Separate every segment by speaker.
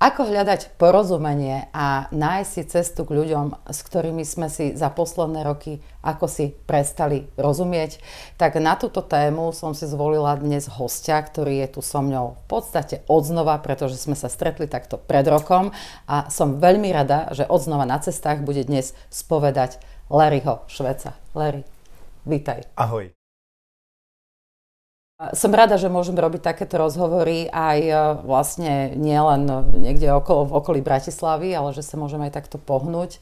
Speaker 1: Ako hľadať porozumenie a nájsť si cestu k ľuďom, s ktorými sme si za posledné roky ako si prestali rozumieť, tak na túto tému som si zvolila dnes hostia, ktorý je tu so mňou v podstate odznova, pretože sme sa stretli takto pred rokom a som veľmi rada, že odznova na cestách bude dnes spovedať Larryho Šveca. Larry, vítaj. Ahoj. Som rada, že môžem robiť takéto rozhovory aj e, vlastne nielen niekde okolo, v okolí Bratislavy, ale že sa môžeme aj takto pohnúť.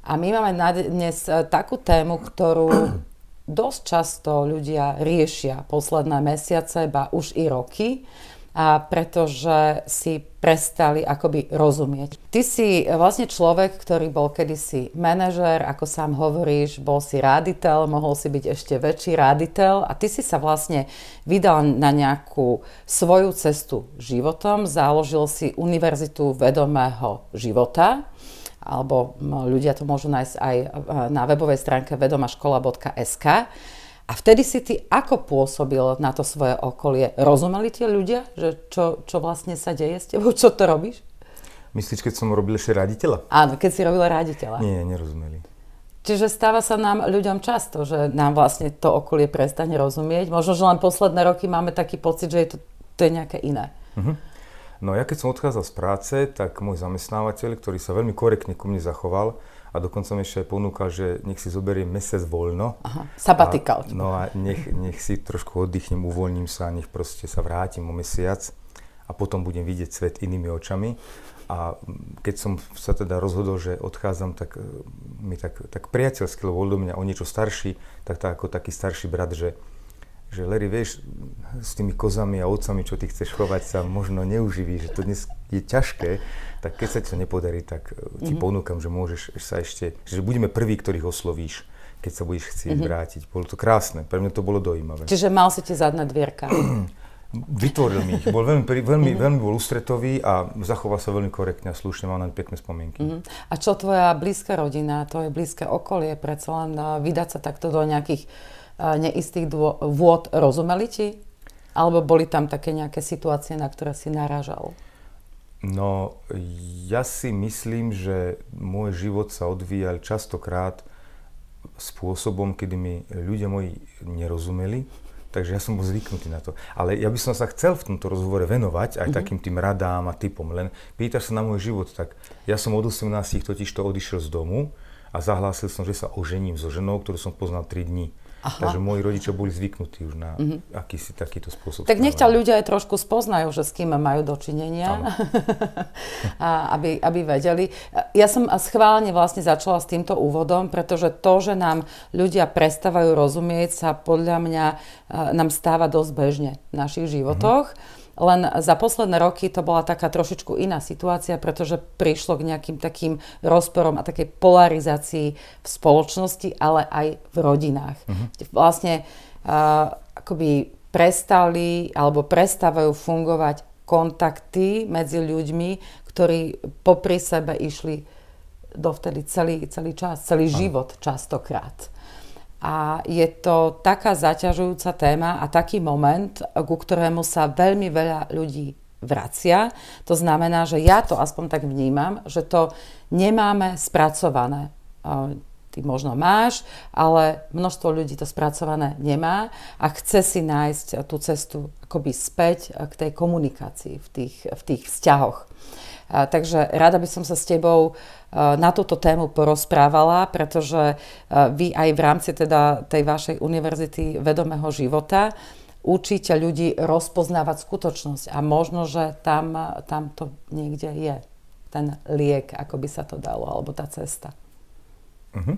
Speaker 1: A my máme na dnes e, takú tému, ktorú dosť často ľudia riešia posledné mesiace, ba už i roky a pretože si prestali akoby rozumieť. Ty si vlastne človek, ktorý bol kedysi manažer, ako sám hovoríš, bol si raditeľ, mohol si byť ešte väčší raditeľ. a ty si sa vlastne vydal na nejakú svoju cestu životom, založil si univerzitu vedomého života alebo ľudia to môžu nájsť aj e, na webovej stránke vedomaškola.sk a vtedy si ty ako pôsobil na to svoje okolie? Rozumeli tie ľudia, že čo, čo vlastne sa deje s tebou, čo to robíš?
Speaker 2: Myslíš, keď som robil ešte raditeľa?
Speaker 1: Áno, keď si robil raditeľa. Nie, nerozumeli. Čiže stáva sa nám ľuďom často, že nám vlastne to okolie prestane rozumieť. Možno, že len posledné roky máme taký pocit, že je to, to je nejaké iné.
Speaker 2: Uh-huh. No ja keď som odchádzal z práce, tak môj zamestnávateľ, ktorý sa veľmi korektne ku mne zachoval, a dokonca mi ešte aj ponúka, že nech si zoberiem mesiac voľno. Aha, sabatikal. A, no a nech, nech si trošku oddychnem, uvoľním sa, nech proste sa vrátim o mesiac a potom budem vidieť svet inými očami. A keď som sa teda rozhodol, že odchádzam, tak e, mi tak, tak priateľsky, lebo bol do mňa o niečo starší, tak tá, ako taký starší brat, že, že Larry, vieš, s tými kozami a ovcami, čo ty chceš chovať, sa možno neuživí, že to dnes je ťažké, tak keď sa ti to nepodarí, tak e, ti mm-hmm. ponúkam, že môžeš sa ešte, že budeme prví, ktorých oslovíš, keď sa budeš chcieť mm-hmm. vrátiť. Bolo to krásne, pre mňa to bolo dojímavé. Čiže
Speaker 1: mal si tie zadné dvierka.
Speaker 2: Vytvoril mi ich, bol veľmi, veľmi, mm-hmm. veľmi bol ústretový a zachoval sa veľmi korektne a slušne, mám na pekné spomienky.
Speaker 1: Mm-hmm. A čo tvoja blízka rodina, tvoje blízke okolie, predsa len vydať sa takto do nejakých e, neistých dô- vôd, rozumeli ti? Alebo boli tam také nejaké situácie, na ktoré si naražal?
Speaker 2: No, ja si myslím, že môj život sa odvíjal častokrát spôsobom, kedy mi ľudia moji nerozumeli, takže ja som bol zvyknutý na to. Ale ja by som sa chcel v tomto rozhovore venovať aj mm-hmm. takým tým radám a typom, len pýtaš sa na môj život, tak ja som od 18 totiž to odišiel z domu a zahlásil som, že sa ožením so ženou, ktorú som poznal 3 dní. Aha. Takže moji rodičia boli zvyknutí už na mm-hmm. akýsi takýto spôsob. Tak nech
Speaker 1: ťa ľudia aj trošku spoznajú, že s kým majú dočinenia, a aby, aby vedeli. Ja som schválne vlastne začala s týmto úvodom, pretože to, že nám ľudia prestávajú rozumieť, sa podľa mňa e, nám stáva dosť bežne v našich životoch. Mm-hmm. Len za posledné roky to bola taká trošičku iná situácia, pretože prišlo k nejakým takým rozporom a takej polarizácii v spoločnosti, ale aj v rodinách. Uh-huh. Vlastne uh, akoby prestali alebo prestávajú fungovať kontakty medzi ľuďmi, ktorí popri sebe išli dovtedy celý, celý čas, celý život častokrát a je to taká zaťažujúca téma a taký moment, ku ktorému sa veľmi veľa ľudí vracia. To znamená, že ja to aspoň tak vnímam, že to nemáme spracované. Ty možno máš, ale množstvo ľudí to spracované nemá a chce si nájsť tú cestu akoby späť k tej komunikácii v tých, v tých vzťahoch. Takže rada by som sa s tebou na túto tému porozprávala, pretože vy aj v rámci teda tej vašej univerzity vedomého života učíte ľudí rozpoznávať skutočnosť a možno, že tam, tam to niekde je, ten liek, ako by sa to dalo, alebo tá cesta.
Speaker 2: Uh-huh.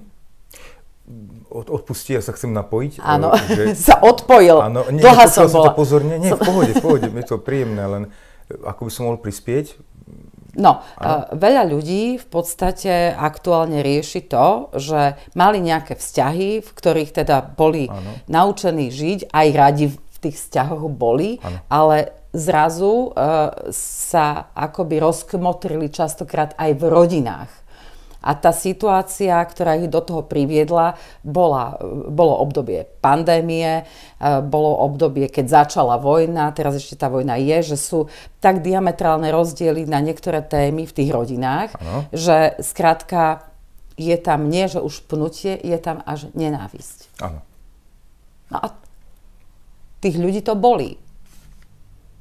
Speaker 2: Od, odpustí, ja sa chcem napojiť. E, Áno, že... sa odpojil. Áno, nie, Dlhá som bola. to pozorne. Nie, v pohode, v pohode, je to príjemné, len e, ako by som mohol prispieť
Speaker 1: No, Aha. Eh, veľa ľudí v podstate aktuálne rieši to, že mali nejaké vzťahy, v ktorých teda boli ano. naučení žiť, aj radi v tých vzťahoch boli, ano. ale zrazu eh, sa akoby rozkmotrili častokrát aj v rodinách a tá situácia, ktorá ich do toho priviedla, bola, bolo obdobie pandémie, e, bolo obdobie, keď začala vojna, teraz ešte tá vojna je, že sú tak diametrálne rozdiely na niektoré témy v tých rodinách, ano. že skrátka je tam nie, že už pnutie, je tam až nenávisť. Áno. No a tých ľudí to boli.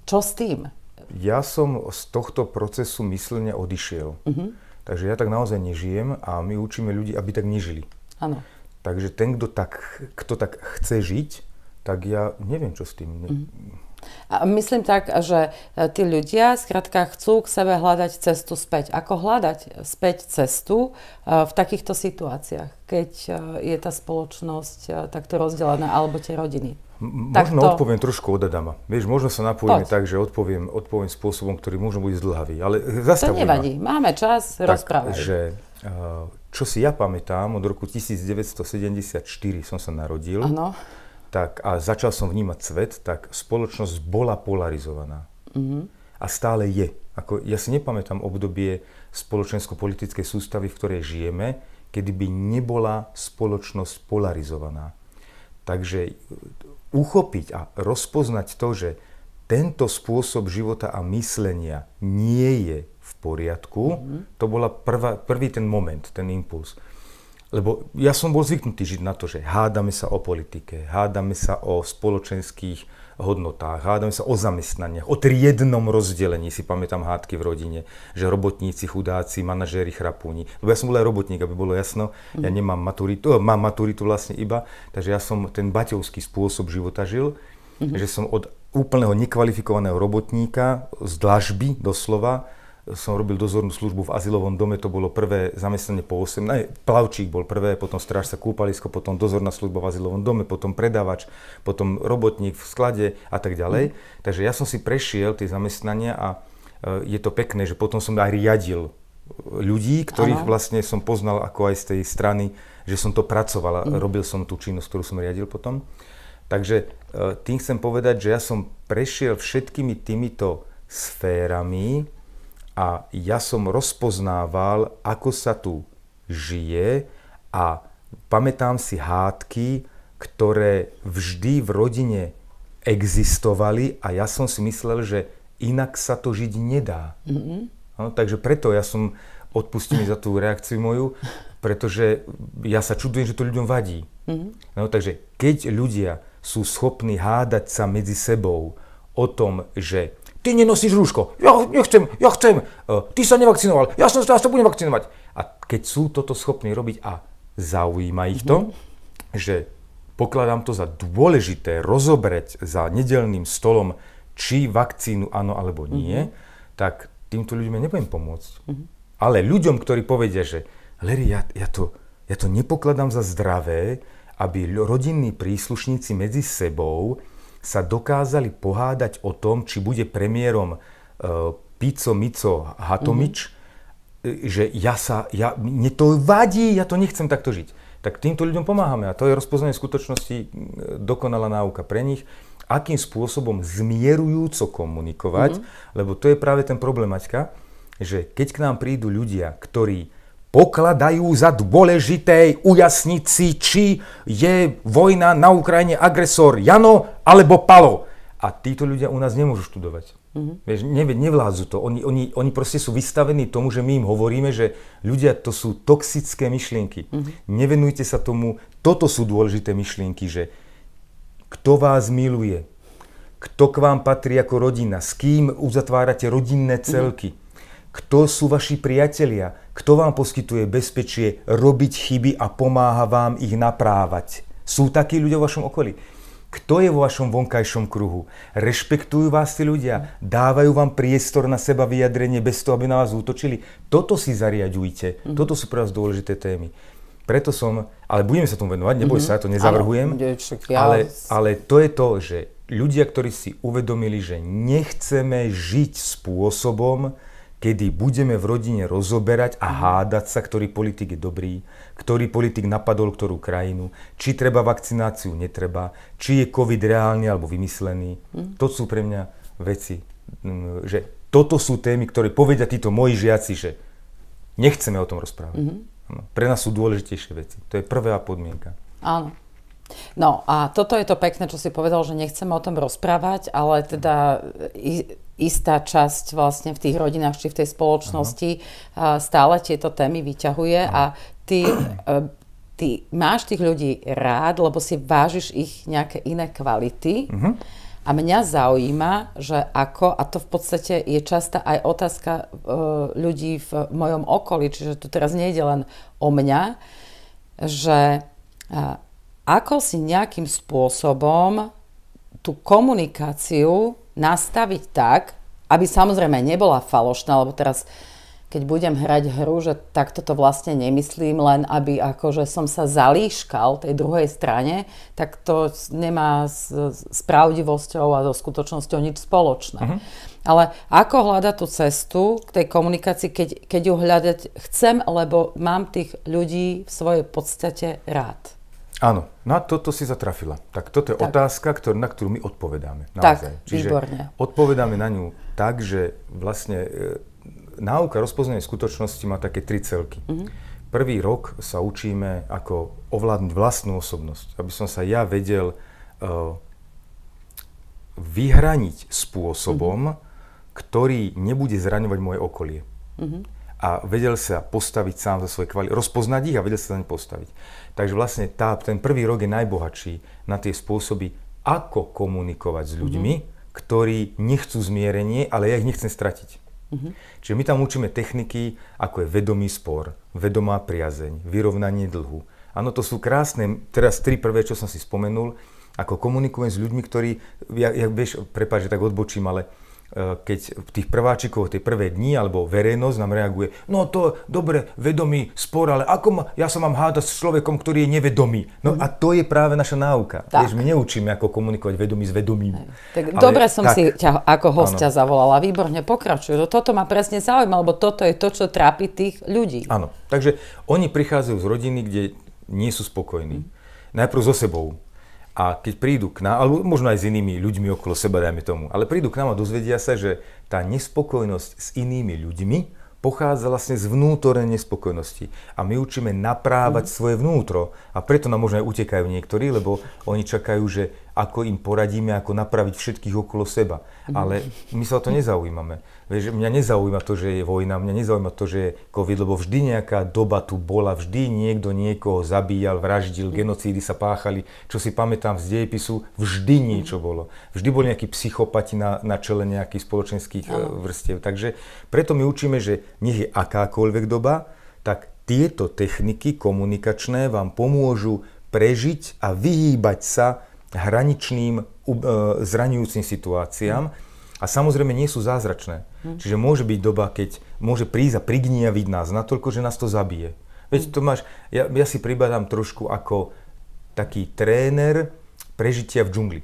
Speaker 1: Čo s tým?
Speaker 2: Ja som z tohto procesu myslne odišiel. Uh-huh Takže ja tak naozaj nežijem a my učíme ľudí, aby tak nežili. Áno. Takže ten, kto tak, kto tak chce žiť, tak ja neviem, čo s tým. Mm.
Speaker 1: A myslím tak, že e, tí ľudia zkrátka chcú k sebe hľadať cestu späť. Ako hľadať späť cestu e, v takýchto situáciách, keď e, je tá spoločnosť takto rozdelená, alebo tie rodiny? Možno to... odpoviem
Speaker 2: trošku od Adama. Vieš, možno sa napojíme tak, že odpoviem, odpoviem spôsobom, ktorý možno bude zdlhavý, ale eh, To nevadí, ma.
Speaker 1: máme čas, rozprávať. Takže,
Speaker 2: eh, čo si ja pamätám, od roku 1974 som sa narodil ano. Tak, a začal som vnímať svet, tak spoločnosť bola polarizovaná. Mm-hmm. A stále je. Ako, ja si nepamätám obdobie spoločensko-politickej sústavy, v ktorej žijeme, kedy by nebola spoločnosť polarizovaná. Takže uchopiť a rozpoznať to, že tento spôsob života a myslenia nie je v poriadku, mm-hmm. to bola prvá, prvý ten moment, ten impuls. Lebo ja som bol zvyknutý žiť na to, že hádame sa o politike, hádame sa o spoločenských hodnotách, hádame sa o zamestnaniach, o triednom rozdelení, si pamätám hádky v rodine, že robotníci, chudáci, manažéri, chrapúni. Lebo ja som bol aj robotník, aby bolo jasno, mm. ja mhm. nemám maturitu, eh, mám maturitu vlastne iba, takže ja som ten baťovský spôsob života žil, mm že som od úplného nekvalifikovaného robotníka z dlažby doslova som robil dozornú službu v azylovom dome, to bolo prvé zamestnanie po 8, ne, plavčík bol prvé, potom strážca kúpalisko, potom dozorná služba v azylovom dome, potom predávač, potom robotník v sklade a tak ďalej. Mm. Takže ja som si prešiel tie zamestnania a e, je to pekné, že potom som aj riadil e, ľudí, ktorých ano. vlastne som poznal ako aj z tej strany, že som to pracoval a mm. robil som tú činnosť, ktorú som riadil potom. Takže e, tým chcem povedať, že ja som prešiel všetkými týmito sférami, a ja som rozpoznával, ako sa tu žije a pamätám si hádky, ktoré vždy v rodine existovali a ja som si myslel, že inak sa to žiť nedá. Mm-hmm. No, takže preto ja som, odpustí mi za tú reakciu moju, pretože ja sa čudujem, že to ľuďom vadí. Mm-hmm. No, takže keď ľudia sú schopní hádať sa medzi sebou o tom, že ty nenosíš rúško, ja nechcem, ja chcem, e, ty sa nevakcinoval, ja sa, ja sa budem vakcinovať. A keď sú toto schopní robiť a zaujíma ich to, mm-hmm. že pokladám to za dôležité rozobrať za nedelným stolom, či vakcínu áno alebo nie, mm-hmm. tak týmto ľuďom ja nebudem pomôcť. Mm-hmm. Ale ľuďom, ktorí povedia, že Larry, ja, ja, to, ja to nepokladám za zdravé, aby rodinní príslušníci medzi sebou sa dokázali pohádať o tom, či bude premiérom e, Pico Mico Hatomič, mm-hmm. že ja sa, ja, mne to vadí, ja to nechcem takto žiť. Tak týmto ľuďom pomáhame a to je rozpoznanie skutočnosti dokonalá náuka pre nich akým spôsobom zmierujúco komunikovať, mm-hmm. lebo to je práve ten Maťka, že keď k nám prídu ľudia, ktorí pokladajú za dôležité ujasniť si, či je vojna na Ukrajine agresor Jano alebo Palo. A títo ľudia u nás nemôžu študovať. Mm-hmm. nevládzu to. Oni, oni, oni proste sú vystavení tomu, že my im hovoríme, že ľudia, to sú toxické myšlienky. Mm-hmm. Nevenujte sa tomu. Toto sú dôležité myšlienky, že kto vás miluje, kto k vám patrí ako rodina, s kým uzatvárate rodinné mhm. celky. Mm-hmm kto sú vaši priatelia, kto vám poskytuje bezpečie robiť chyby a pomáha vám ich naprávať. Sú takí ľudia v vašom okolí. Kto je vo vašom vonkajšom kruhu? Rešpektujú vás tí ľudia? Dávajú vám priestor na seba vyjadrenie bez toho, aby na vás útočili? Toto si zariadujte. Mhm. Toto sú pre vás dôležité témy. Preto som, ale budeme sa tomu venovať, neboj mm-hmm. sa, ja to nezavrhujem, ale, ale to je to, že ľudia, ktorí si uvedomili, že nechceme žiť spôsobom, kedy budeme v rodine rozoberať a mhm. hádať sa, ktorý politik je dobrý, ktorý politik napadol ktorú krajinu, či treba vakcináciu, netreba, či je COVID reálny alebo vymyslený. Mm. To sú pre mňa veci, mm, že toto sú témy, ktoré povedia títo moji žiaci, že nechceme o tom rozprávať. Mm. Pre nás sú dôležitejšie veci. To je prvá podmienka.
Speaker 1: Áno. No a toto je to pekné, čo si povedal, že nechceme o tom rozprávať, ale teda istá časť vlastne v tých rodinách či v tej spoločnosti Aha. stále tieto témy vyťahuje a ty, e, ty máš tých ľudí rád, lebo si vážiš ich nejaké iné kvality. Uh-huh. A mňa zaujíma, že ako, a to v podstate je častá aj otázka e, ľudí v mojom okolí, čiže tu teraz nejde len o mňa, že ako si nejakým spôsobom tú komunikáciu nastaviť tak, aby samozrejme nebola falošná, lebo teraz keď budem hrať hru, že takto to vlastne nemyslím, len aby akože som sa zalíškal tej druhej strane, tak to nemá s, s pravdivosťou a so skutočnosťou nič spoločné. Uh-huh. Ale ako hľadať tú cestu k tej komunikácii, keď, keď ju hľadať chcem, lebo mám tých ľudí v svojej podstate rád?
Speaker 2: Áno, a toto si zatrafila. Tak toto je tak. otázka, ktor- na ktorú my odpovedáme. Naozaj. Tak, Čiže výborne. odpovedáme na ňu tak, že vlastne e, náuka rozpoznania skutočnosti má také tri celky. Mm-hmm. Prvý rok sa učíme, ako ovládnuť vlastnú osobnosť, aby som sa ja vedel e, vyhraniť spôsobom, mm-hmm. ktorý nebude zraňovať moje okolie. Mm-hmm. A vedel sa postaviť sám za svoje kvality, rozpoznať ich a vedel sa za ne postaviť. Takže vlastne tá, ten prvý rok je najbohatší na tie spôsoby, ako komunikovať s ľuďmi, mm-hmm. ktorí nechcú zmierenie, ale ja ich nechcem stratiť. Mm-hmm. Čiže my tam učíme techniky, ako je vedomý spor, vedomá priazeň, vyrovnanie dlhu. Áno, to sú krásne, teraz tri prvé, čo som si spomenul, ako komunikujem s ľuďmi, ktorí, ja, ja vieš, prepáč, že tak odbočím, ale E, keď v tých prváčikov, tie prvé dni, alebo verejnosť nám reaguje, no to dobre, vedomý spor, ale ako ma, ja sa mám hádať s človekom, ktorý je nevedomý. No mm. a to je práve naša náuka. Tak. Vieš, my neučíme, ako komunikovať vedomý s vedomým.
Speaker 1: Tak ale, dobre som tak, si ťa ako hostia áno. zavolala, výborne, pokračuj. No toto ma presne zaujíma, lebo toto je to, čo trápi tých ľudí.
Speaker 2: Áno, takže oni prichádzajú z rodiny, kde nie sú spokojní. Mm. Najprv so sebou, a keď prídu k nám, alebo možno aj s inými ľuďmi okolo seba, dajme tomu, ale prídu k nám a dozvedia sa, že tá nespokojnosť s inými ľuďmi pochádza vlastne z vnútornej nespokojnosti. A my učíme naprávať mm. svoje vnútro. A preto nám možno aj utekajú niektorí, lebo oni čakajú, že ako im poradíme, ako napraviť všetkých okolo seba. Ale my sa o to nezaujímame. Vieš, mňa nezaujíma to, že je vojna, mňa nezaujíma to, že je COVID, lebo vždy nejaká doba tu bola, vždy niekto niekoho zabíjal, vraždil, genocídy sa páchali. Čo si pamätám z dejepisu, vždy niečo bolo. Vždy boli nejakí psychopati na, na čele nejakých spoločenských e, vrstiev. Takže preto my učíme, že nech je akákoľvek doba, tak tieto techniky komunikačné vám pomôžu prežiť a vyhýbať sa hraničným, e, zraňujúcim situáciám. A samozrejme nie sú zázračné. Hm. Čiže môže byť doba, keď môže prísť a prigniaviť nás natoľko, že nás to zabije. Veď hm. Tomáš, ja, ja si pribadám trošku ako taký tréner prežitia v džungli.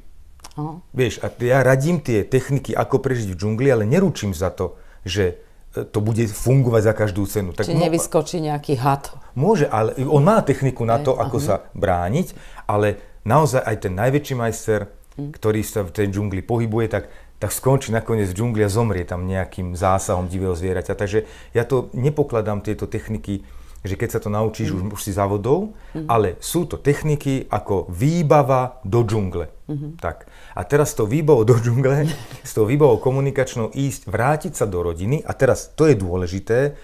Speaker 2: Aha. Vieš, a ja radím tie techniky, ako prežiť v džungli, ale neručím za to, že e, to bude fungovať za každú cenu. Tak Čiže
Speaker 1: nevyskočí nejaký had.
Speaker 2: Môže, ale on má techniku na to, ako Aha. sa brániť, ale naozaj aj ten najväčší majster, mm. ktorý sa v tej džungli pohybuje, tak tak skončí nakoniec v džungli a zomrie tam nejakým zásahom divého zvieraťa. Takže ja to nepokladám tieto techniky, že keď sa to naučíš, mm. už, už si závodou, mm. Hm. ale sú to techniky ako výbava do džungle. Mm. Tak. A teraz s tou výbavou do džungle, s tou výbavou komunikačnou ísť, vrátiť sa do rodiny a teraz to je dôležité,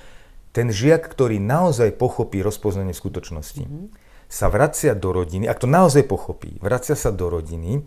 Speaker 2: ten žiak, ktorý naozaj pochopí rozpoznanie skutočnosti. Mm sa vracia do rodiny, ak to naozaj pochopí, vracia sa do rodiny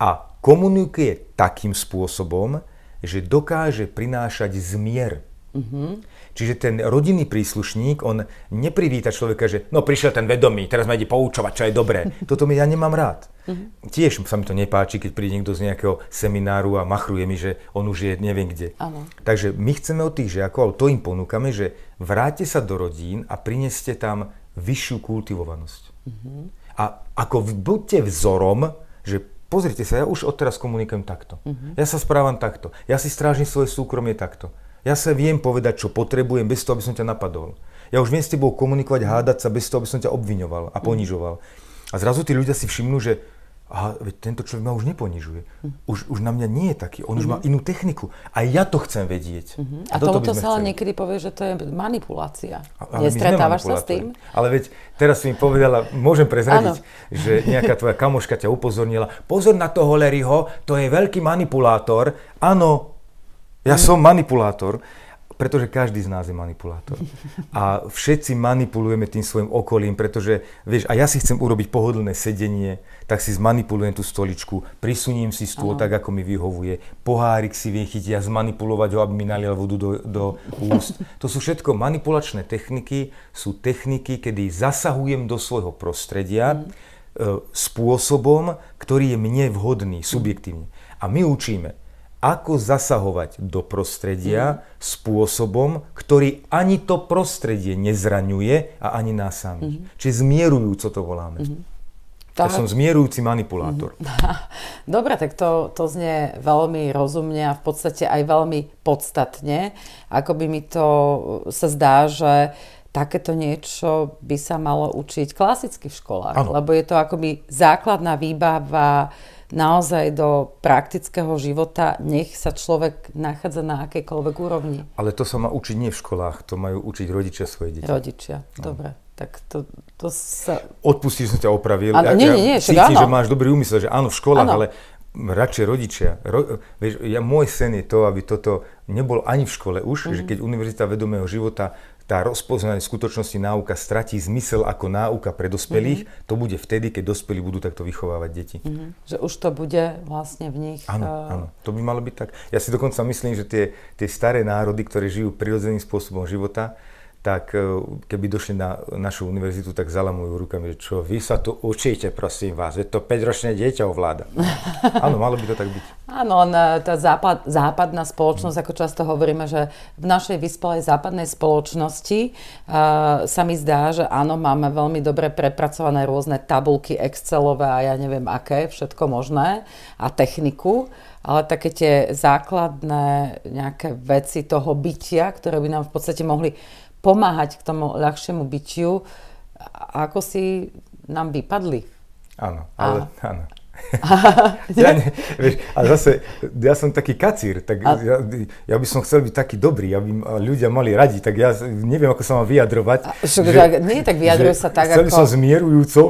Speaker 2: a komunikuje takým spôsobom, že dokáže prinášať zmier. Mm-hmm. Čiže ten rodinný príslušník, on neprivíta človeka, že no prišiel ten vedomý, teraz ma ide poučovať, čo je dobré. Toto mi ja nemám rád. Mm-hmm. Tiež sa mi to nepáči, keď príde niekto z nejakého semináru a machruje mi, že on už je neviem kde. Ano. Takže my chceme od tých žiakov, ale to im ponúkame, že vráte sa do rodín a prineste tam vyššiu kultivovanosť. Mm-hmm. A ako buďte vzorom, že pozrite sa, ja už odteraz komunikujem takto. Mm-hmm. Ja sa správam takto. Ja si strážim svoje súkromie takto. Ja sa viem povedať, čo potrebujem, bez toho, aby som ťa napadol. Ja už viem s tebou komunikovať, hádať sa, bez toho, aby som ťa obviňoval a ponižoval. A zrazu tí ľudia si všimnú, že aha, veď tento človek ma už neponižuje. Mhm. Už, už na mňa nie je taký, on mm-hmm. už má mhm. inú techniku. A ja to chcem vedieť. Mm-hmm. A, a tomuto sa
Speaker 1: ale niekedy povie, že to je manipulácia. A, ale Nestretávaš sa s tým?
Speaker 2: Ale veď teraz si mi povedala, môžem prezradiť, že nejaká tvoja kamoška ťa upozornila. Pozor na toho Leryho, to je veľký manipulátor. Áno, ja mm som manipulátor pretože každý z nás je manipulátor. A všetci manipulujeme tým svojim okolím, pretože, vieš, a ja si chcem urobiť pohodlné sedenie, tak si zmanipulujem tú stoličku, prisuniem si stôl ano. tak, ako mi vyhovuje, pohárik si viem chytiť a zmanipulovať ho, aby mi nalial vodu do, do úst. To sú všetko manipulačné techniky, sú techniky, kedy zasahujem do svojho prostredia mm. e, spôsobom, ktorý je mne vhodný, subjektívne. A my učíme, ako zasahovať do prostredia mm. spôsobom, ktorý ani to prostredie nezraňuje a ani nás samých. Mm. Čiže zmierujúco to voláme.
Speaker 1: Mm. Tak. Ja som zmierujúci
Speaker 2: manipulátor.
Speaker 1: Dobre, tak to, to znie veľmi rozumne a v podstate aj veľmi podstatne. Ako by mi to e, sa zdá, že takéto niečo by sa malo učiť klasicky v školách. Ano. Lebo je to akoby základná výbava naozaj do praktického života, nech sa človek nachádza na akejkoľvek úrovni.
Speaker 2: Ale to sa má učiť nie v školách, to majú učiť rodičia svoje deti. Rodičia,
Speaker 1: dobre tak to, to sa...
Speaker 2: Odpustí, že som ťa opravil. Ano, ja, nie, nie, nie, cítim, áno. že máš dobrý úmysel, že áno, v školách, ano. ale radšej rodičia. Ro, vieš, ja, môj sen je to, aby toto nebolo ani v škole už, mm-hmm. že mhm. keď Univerzita vedomého života tá rozpoznanie skutočnosti náuka stratí zmysel ako náuka pre dospelých, mm-hmm. to bude vtedy, keď dospelí budú takto vychovávať deti.
Speaker 1: Mm-hmm. Že už to bude vlastne v nich... Áno, uh... áno,
Speaker 2: to by malo byť tak. Ja si dokonca myslím, že tie, tie staré národy, ktoré žijú prirodzeným spôsobom života, tak e, keby došli na našu univerzitu, tak zalamujú rukami, že čo vy sa tu učíte, prosím vás, Je to 5-ročné dieťa ovláda. Áno, malo by to tak byť.
Speaker 1: Áno, e, tá západ, západná spoločnosť, ako často hovoríme, že v našej vyspelej západnej spoločnosti uh, sa mi zdá, že áno, máme veľmi dobre prepracované rôzne tabulky Excelové a ja neviem aké, všetko možné a techniku, ale také tie základné nejaké veci toho bytia, ktoré by nám v podstate mohli pomáhať k tomu ľahšiemu bytiu, ako si nám vypadli. Áno, ale a... áno. Aha, ja, ne, vieš, a
Speaker 2: zase, ja som taký kacír, tak a... ja, ja by som chcel byť taký dobrý, aby ľudia mali radi, tak ja neviem, ako sa mám vyjadrovať. A, že, tak, nie, tak vyjadruje sa tak, chcel ako... Chcel som zmierujúco,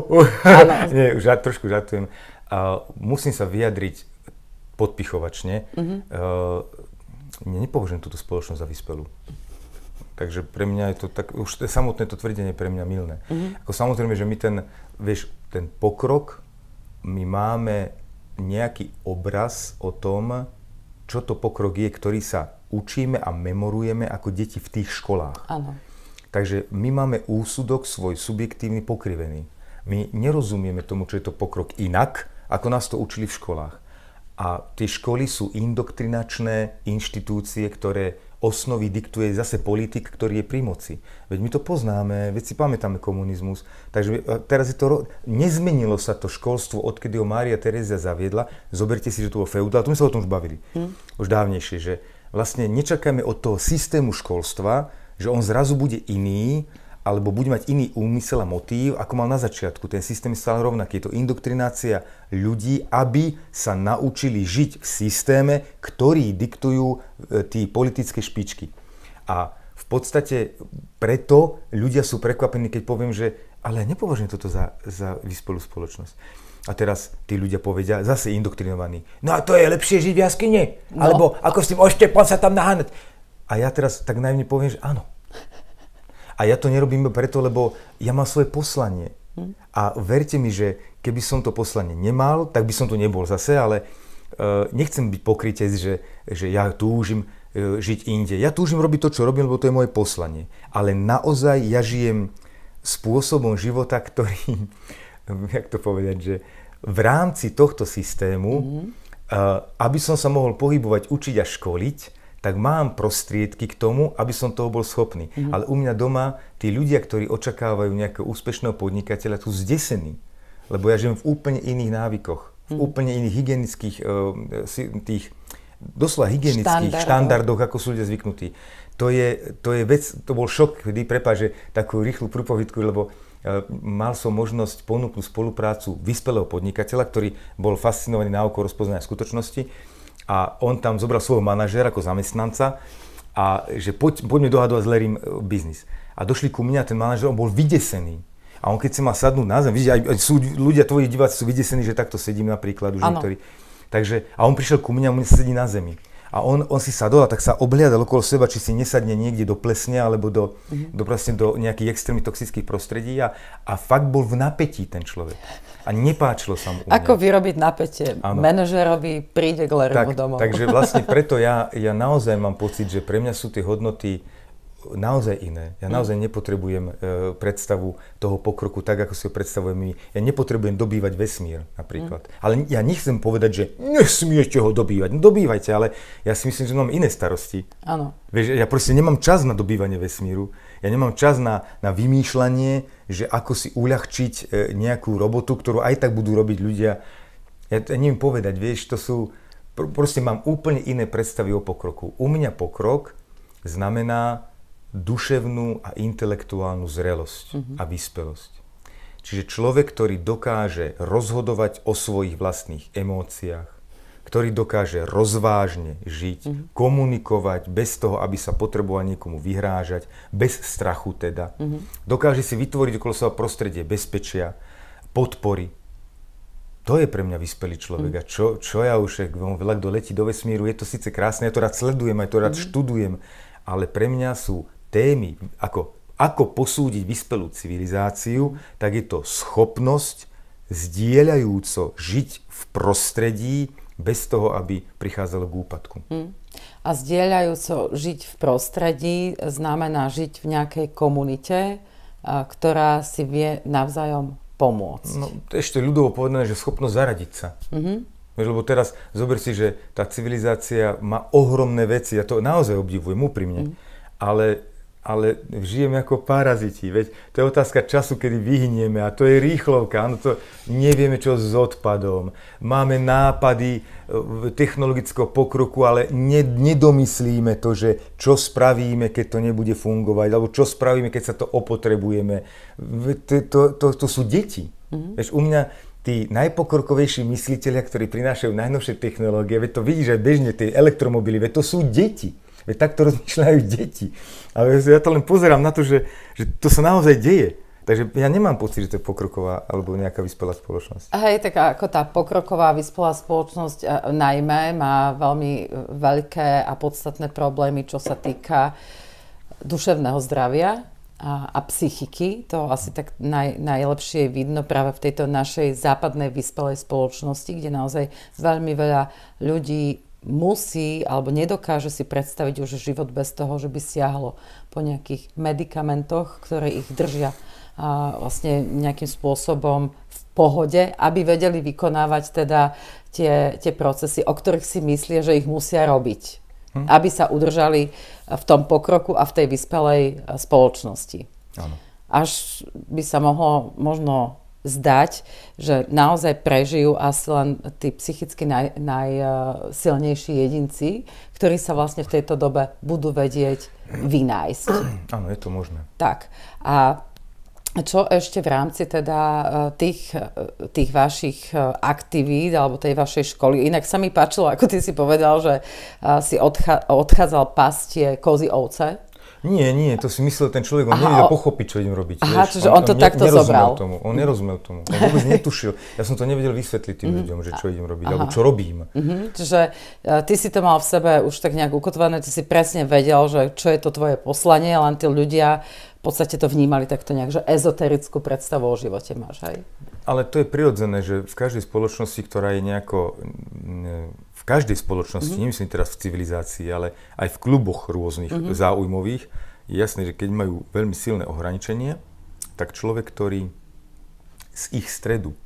Speaker 2: nie, už ja trošku žartujem. A musím sa vyjadriť podpichovačne. Mm-hmm. Uh, e, nepoužijem túto spoločnosť za vyspelú. Takže pre mňa je to tak, už to samotné to tvrdenie pre mňa milné. Mm-hmm. Ako samozrejme, že my ten, vieš, ten pokrok, my máme nejaký obraz o tom, čo to pokrok je, ktorý sa učíme a memorujeme ako deti v tých školách. Ano. Takže my máme úsudok svoj subjektívny pokrivený. My nerozumieme tomu, čo je to pokrok inak, ako nás to učili v školách. A tie školy sú indoktrinačné inštitúcie, ktoré osnovy diktuje zase politik, ktorý je pri moci. Veď my to poznáme, veď si pamätáme komunizmus. Takže e, teraz je to... Ro... Nezmenilo sa to školstvo, odkedy ho Mária Terezia zaviedla. Zoberte si, že to bolo feudál, tu sme sa o tom už bavili. Mm. Už dávnejšie, že vlastne nečakajme od toho systému školstva, že on zrazu bude iný, alebo bude mať iný úmysel a motív, ako mal na začiatku. Ten systém je stále rovnaký. Je to indoktrinácia ľudí, aby sa naučili žiť v systéme, ktorý diktujú e, tí politické špičky. A v podstate preto ľudia sú prekvapení, keď poviem, že ale nepovažujem toto za, za vyspolú spoločnosť. A teraz tí ľudia povedia, zase indoktrinovaní, no a to je lepšie žiť v jaskyni, no. alebo ako s tým oštepom sa tam naháňať. A ja teraz tak najmä poviem, že áno, a ja to nerobím preto, lebo ja mám svoje poslanie. Hm? A verte mi, že keby som to poslanie nemal, tak by som tu nebol zase, ale eh, nechcem byť pokrytec, že, že ja túžim eh, žiť inde. Ja túžim robiť to, čo robím, lebo to je moje poslanie. Ale naozaj ja žijem spôsobom života, ktorý, jak to povedať, že v rámci tohto systému, mm-hmm. aby som sa mohol pohybovať, učiť a školiť, tak mám prostriedky k tomu, aby som toho bol schopný. Mm-hmm. Ale u mňa doma tí ľudia, ktorí očakávajú nejakého úspešného podnikateľa, sú zdesení. Lebo ja žijem v úplne iných návykoch, v mm-hmm. úplne iných hygienických eh, tých doslova hygienických štandardoch, ako sú ľudia zvyknutí. To je, to je vec, to bol šok, kedy, prepáže, takú rýchlu prúpovidku, lebo eh, mal som možnosť ponúknuť spoluprácu vyspelého podnikateľa, ktorý bol fascinovaný na oko rozpoznania skutočnosti a on tam zobral svojho manažera ako zamestnanca a že poď, poďme dohadovať s Larrym e, biznis. A došli ku mňa, ten manažer, on bol vydesený. A on keď sa má sadnúť na zem, vidíte, aj, aj sú, ľudia, tvoji diváci sú vydesení, že takto sedím napríklad už niektorí. Takže, a on prišiel ku mňa a on sedí na zemi. A on, on si sadol a tak sa obliadal okolo seba, či si nesadne niekde do plesne alebo do, mm-hmm. do, proste, do nejakých extrémnych toxických prostredí a, a fakt bol v napätí ten človek. A nepáčilo sa mu. Ako
Speaker 1: mňa. vyrobiť napätie? Manažerovi príde k tak, domov. Takže vlastne
Speaker 2: preto ja, ja naozaj mám pocit, že pre mňa sú tie hodnoty naozaj iné. Ja mm. naozaj nepotrebujem e, predstavu toho pokroku tak, ako si ho predstavujem my. Ja nepotrebujem dobývať vesmír napríklad. Mm. Ale ja nechcem povedať, že nesmiete ho dobývať. No dobývajte, ale ja si myslím, že mám iné starosti. Áno. Vieš, ja proste nemám čas na dobývanie vesmíru. Ja nemám čas na, na vymýšľanie, že ako si uľahčiť e, nejakú robotu, ktorú aj tak budú robiť ľudia. Ja, ja neviem povedať, vieš, to sú... Proste mám úplne iné predstavy o pokroku. U mňa pokrok znamená duševnú a intelektuálnu zrelosť mm-hmm. a vyspelosť. Čiže človek, ktorý dokáže rozhodovať o svojich vlastných emóciách, ktorý dokáže rozvážne žiť, mm-hmm. komunikovať bez toho, aby sa potreboval niekomu vyhrážať, bez strachu teda. Mm-hmm. Dokáže si vytvoriť okolo seba prostredie bezpečia, podpory. To je pre mňa vyspelý človek. Mm. A čo, čo ja už, veľa kto letí do vesmíru, je to síce krásne, ja to rád sledujem, aj to rád mm. študujem, ale pre mňa sú témy, ako, ako posúdiť vyspelú civilizáciu, tak je to schopnosť zdieľajúco žiť v prostredí bez toho, aby prichádzalo k úpadku.
Speaker 1: Hmm. A zdieľajúco žiť v prostredí znamená žiť v nejakej komunite, ktorá si vie navzájom pomôcť. No,
Speaker 2: ešte ľudovo povedané, že schopnosť zaradiť sa. Mm-hmm. Lebo teraz zober si, že tá civilizácia má ohromné veci, ja to naozaj obdivujem úprimne, mm. ale ale žijeme ako paraziti. Veď to je otázka času, kedy vyhnieme a to je rýchlovka. Áno, to nevieme, čo s odpadom. Máme nápady e, technologického pokroku, ale nedomyslíme to, že čo spravíme, keď to nebude fungovať, alebo čo spravíme, keď sa to opotrebujeme. To, to, to, to sú deti. Mm-hmm. u mňa tí najpokrokovejší mysliteľia, ktorí prinášajú najnovšie technológie, veď to vidíš aj bežne, tie elektromobily, veď to sú deti. Veď takto rozmýšľajú deti. A ja to len pozerám na to, že, že to sa naozaj deje. Takže ja nemám pocit, že to je pokroková alebo nejaká vyspelá spoločnosť.
Speaker 1: Hej, tak ako tá pokroková vyspelá spoločnosť e, najmä má veľmi e, veľké a podstatné problémy, čo sa týka duševného zdravia a, a psychiky. To asi tak naj, najlepšie je vidno práve v tejto našej západnej vyspelej spoločnosti, kde naozaj veľmi veľa ľudí musí alebo nedokáže si predstaviť už život bez toho, že by siahlo po nejakých medikamentoch, ktoré ich držia a vlastne nejakým spôsobom v pohode, aby vedeli vykonávať teda tie, tie procesy, o ktorých si myslia, že ich musia robiť. Hm. Aby sa udržali v tom pokroku a v tej vyspelej e, spoločnosti. Ano. Až by sa mohlo možno zdať, že naozaj prežijú asi len tí psychicky naj, najsilnejší jedinci, ktorí sa vlastne v tejto dobe budú vedieť vynájsť.
Speaker 2: Áno, je to možné.
Speaker 1: Tak. A čo ešte v rámci teda e, tých, e, tých vašich e, aktivít alebo tej vašej školy? Inak sa mi páčilo, ako ty si povedal, že si odcha- odchádzal pastie kozy ovce.
Speaker 2: Nie, nie, to si myslel ten človek, on nevedel pochopiť, čo idem robiť. Aha, vieš, čiže on, on to on takto zobral. Tomu, on nerozumel tomu, on vôbec netušil. Ja som to nevedel vysvetliť tým mhm. ľuďom, že čo idem robiť, Aha. alebo čo robím. Uh-huh.
Speaker 1: Čiže e, ty si to mal v sebe už tak nejak ukotvené, ty si presne vedel, že čo je to tvoje poslanie, len tí ľudia v podstate to vnímali takto nejak, že ezoterickú predstavu o živote máš, hej?
Speaker 2: Ale to je prirodzené, že v každej spoločnosti, ktorá je nejako... Mm, e, v každej spoločnosti, mm-hmm. nemyslím teraz v civilizácii, ale aj v kluboch rôznych mm-hmm. záujmových, je jasné, že keď majú veľmi silné ohraničenie, tak človek, ktorý z ich stredu e,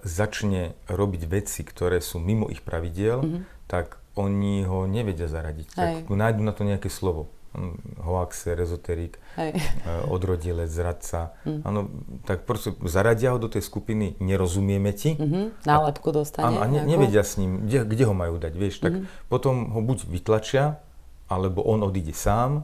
Speaker 2: začne robiť veci, ktoré sú mimo ich pravidiel, mm-hmm. tak oni ho nevedia zaradiť. Aj. Tak nájdu na to nejaké slovo. Mm, hoaxer, ezoterik, Hej. Eh, odrodilec, zradca. Mm. Áno, tak proste zaradia ho do tej skupiny, nerozumieme ti. Mm-hmm.
Speaker 1: Nálepku dostane. Áno, a ne, nevedia
Speaker 2: s ním, kde, kde ho majú dať, vieš. Tak mm-hmm. potom ho buď vytlačia, alebo on odíde sám,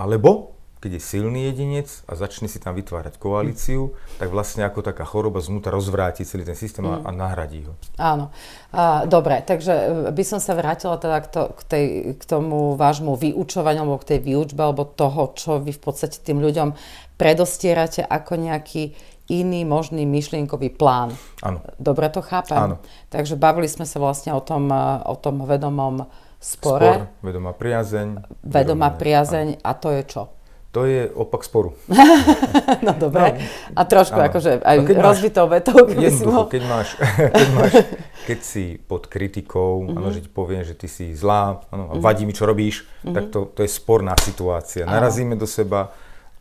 Speaker 2: alebo keď je silný jedinec a začne si tam vytvárať koalíciu, tak vlastne ako taká choroba znútra rozvráti celý ten systém mm. a, nahradí ho.
Speaker 1: Áno. A, dobre, takže e, by som sa vrátila teda k, to, k, tej, k tomu vášmu vyučovaniu, alebo k tej výučbe, alebo toho, čo vy v podstate tým ľuďom predostierate ako nejaký iný možný myšlienkový plán. Áno. Dobre to chápem? Áno. Takže bavili sme sa vlastne o tom, e, o tom vedomom spore.
Speaker 2: Spor, vedomá priazeň. Vedomá
Speaker 1: priazeň áno. a to je čo?
Speaker 2: To je opak sporu.
Speaker 1: no dobre. No, a trošku áno. akože no, aj no, rozbitou vetou, Jednoducho, si mohol. Keď máš, keď máš,
Speaker 2: keď si pod kritikou, mm-hmm. ano, že ti poviem, že ty si zlá, ano, mm-hmm. vadí mi, čo robíš, mm-hmm. tak to, to je sporná situácia. Narazíme do seba,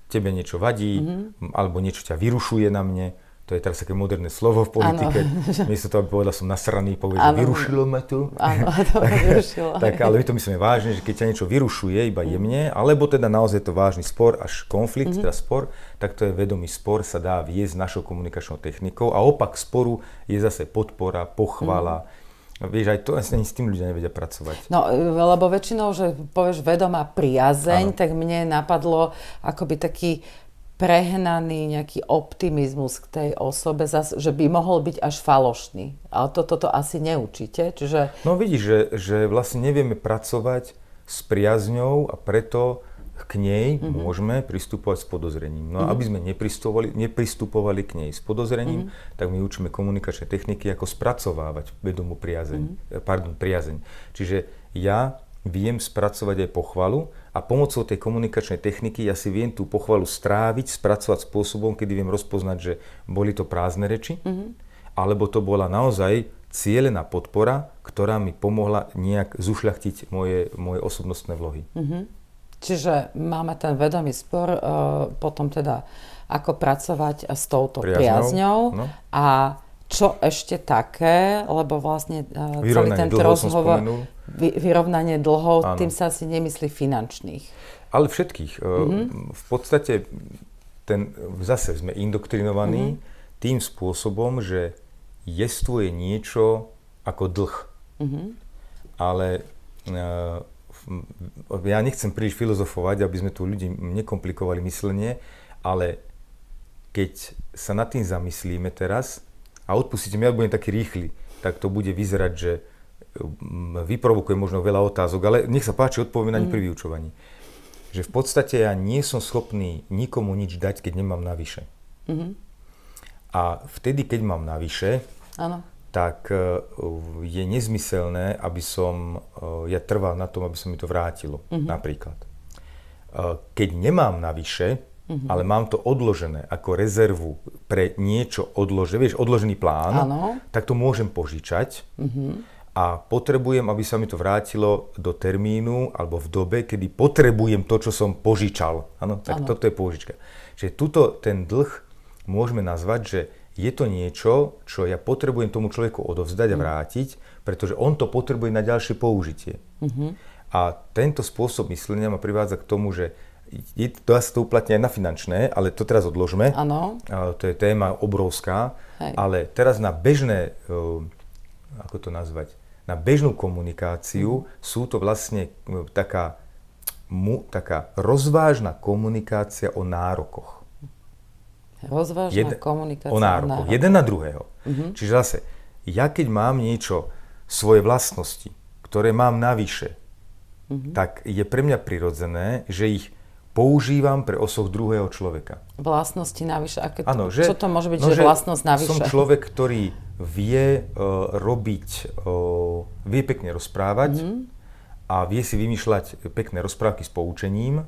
Speaker 2: tebe niečo vadí, mm-hmm. alebo niečo ťa vyrušuje na mne, to je teraz také moderné slovo v politike. Ano. Miesto toho, aby povedal som nasraný, povedal, ano. vyrušilo ma to. Áno, to tak, vyrušilo. tak, ale my to myslíme vážne, že keď ťa niečo vyrušuje iba mhm. jemne, alebo teda naozaj to vážny spor, až konflikt, mm-hmm. teda spor, tak to je vedomý spor, sa dá viesť našou komunikačnou technikou a opak sporu je zase podpora, pochvala, mm-hmm. Vieš, aj to ani s tým ľudia nevedia pracovať.
Speaker 1: No, e, lebo väčšinou, že povieš vedomá priazeň, ano. tak mne napadlo akoby taký prehnaný nejaký optimizmus k tej osobe, zas, že by mohol byť až falošný. Ale to, toto asi neučíte. Čiže...
Speaker 2: No vidíš, že, že vlastne nevieme pracovať s priazňou a preto k nej mm-hmm. môžeme pristupovať s podozrením. No a mm-hmm. aby sme nepristupovali, nepristupovali k nej s podozrením, mm-hmm. tak my učíme komunikačné techniky, ako spracovávať vedomú priazeň, mm-hmm. pardon, priazeň. Čiže ja viem spracovať aj pochvalu, a pomocou tej komunikačnej techniky ja si viem tú pochvalu stráviť, spracovať spôsobom, kedy viem rozpoznať, že boli to prázdne reči, mm-hmm. alebo to bola naozaj cieľená podpora, ktorá mi pomohla nejak zušľachtiť moje, moje osobnostné vlohy.
Speaker 1: Mm-hmm. Čiže máme ten vedomý spor, e, potom teda ako pracovať s touto priazňou, priazňou no. a čo ešte také, lebo vlastne e, celý ten rozhovor vy, vyrovnanie dlhov, ano. tým sa asi nemyslí finančných.
Speaker 2: Ale všetkých. Mm-hmm. V podstate ten, zase sme indoktrinovaní mm-hmm. tým spôsobom, že jestvo je niečo ako dlh. Mm-hmm. Ale e, ja nechcem príliš filozofovať, aby sme tu ľudí nekomplikovali myslenie, ale keď sa nad tým zamyslíme teraz a odpustíte, ja budem taký rýchly, tak to bude vyzerať, že Vyprovokuje možno veľa otázok, ale nech sa páči, odpoviem na ne mm. pri vyučovaní. Že v podstate ja nie som schopný nikomu nič dať, keď nemám navyše. Mm-hmm. A vtedy, keď mám navyše, tak e, je nezmyselné, aby som, e, ja trval na tom, aby som mi to vrátilo, mm-hmm. napríklad. E, keď nemám navyše, Mm-hmm. ale mám to odložené ako rezervu pre niečo odložené, vieš, odložený plán, ano. tak to môžem požičať.
Speaker 3: Mm-hmm
Speaker 2: a potrebujem, aby sa mi to vrátilo do termínu alebo v dobe, kedy potrebujem to, čo som požičal. Áno, tak ano. toto je požička. Čiže tuto ten dlh môžeme nazvať, že je to niečo, čo ja potrebujem tomu človeku odovzdať mm. a vrátiť, pretože on to potrebuje na ďalšie použitie. Mm-hmm. A tento spôsob myslenia ma privádza k tomu, že je, to sa to uplatniť aj na finančné, ale to teraz odložme. Áno. To je téma obrovská, Hej. ale teraz na bežné, ehm, ako to nazvať, na bežnú komunikáciu, sú to vlastne e, taká, mu, taká rozvážna komunikácia o nárokoch.
Speaker 1: Rozvážna Jed, komunikácia o nárokoch. O nárokoch. Jeden na
Speaker 2: druhého. Uh-huh. Čiže zase, ja keď mám niečo, svoje vlastnosti, ktoré mám navyše, uh-huh. tak je pre mňa prirodzené, že ich používam pre osoch druhého človeka.
Speaker 1: Vlastnosti navyše, aké ano, že, čo to môže byť, no, že, vlastnosť navyše? Som človek,
Speaker 2: ktorý vie uh, robiť, uh, vie pekne rozprávať mm-hmm. a vie si vymýšľať pekné rozprávky s poučením,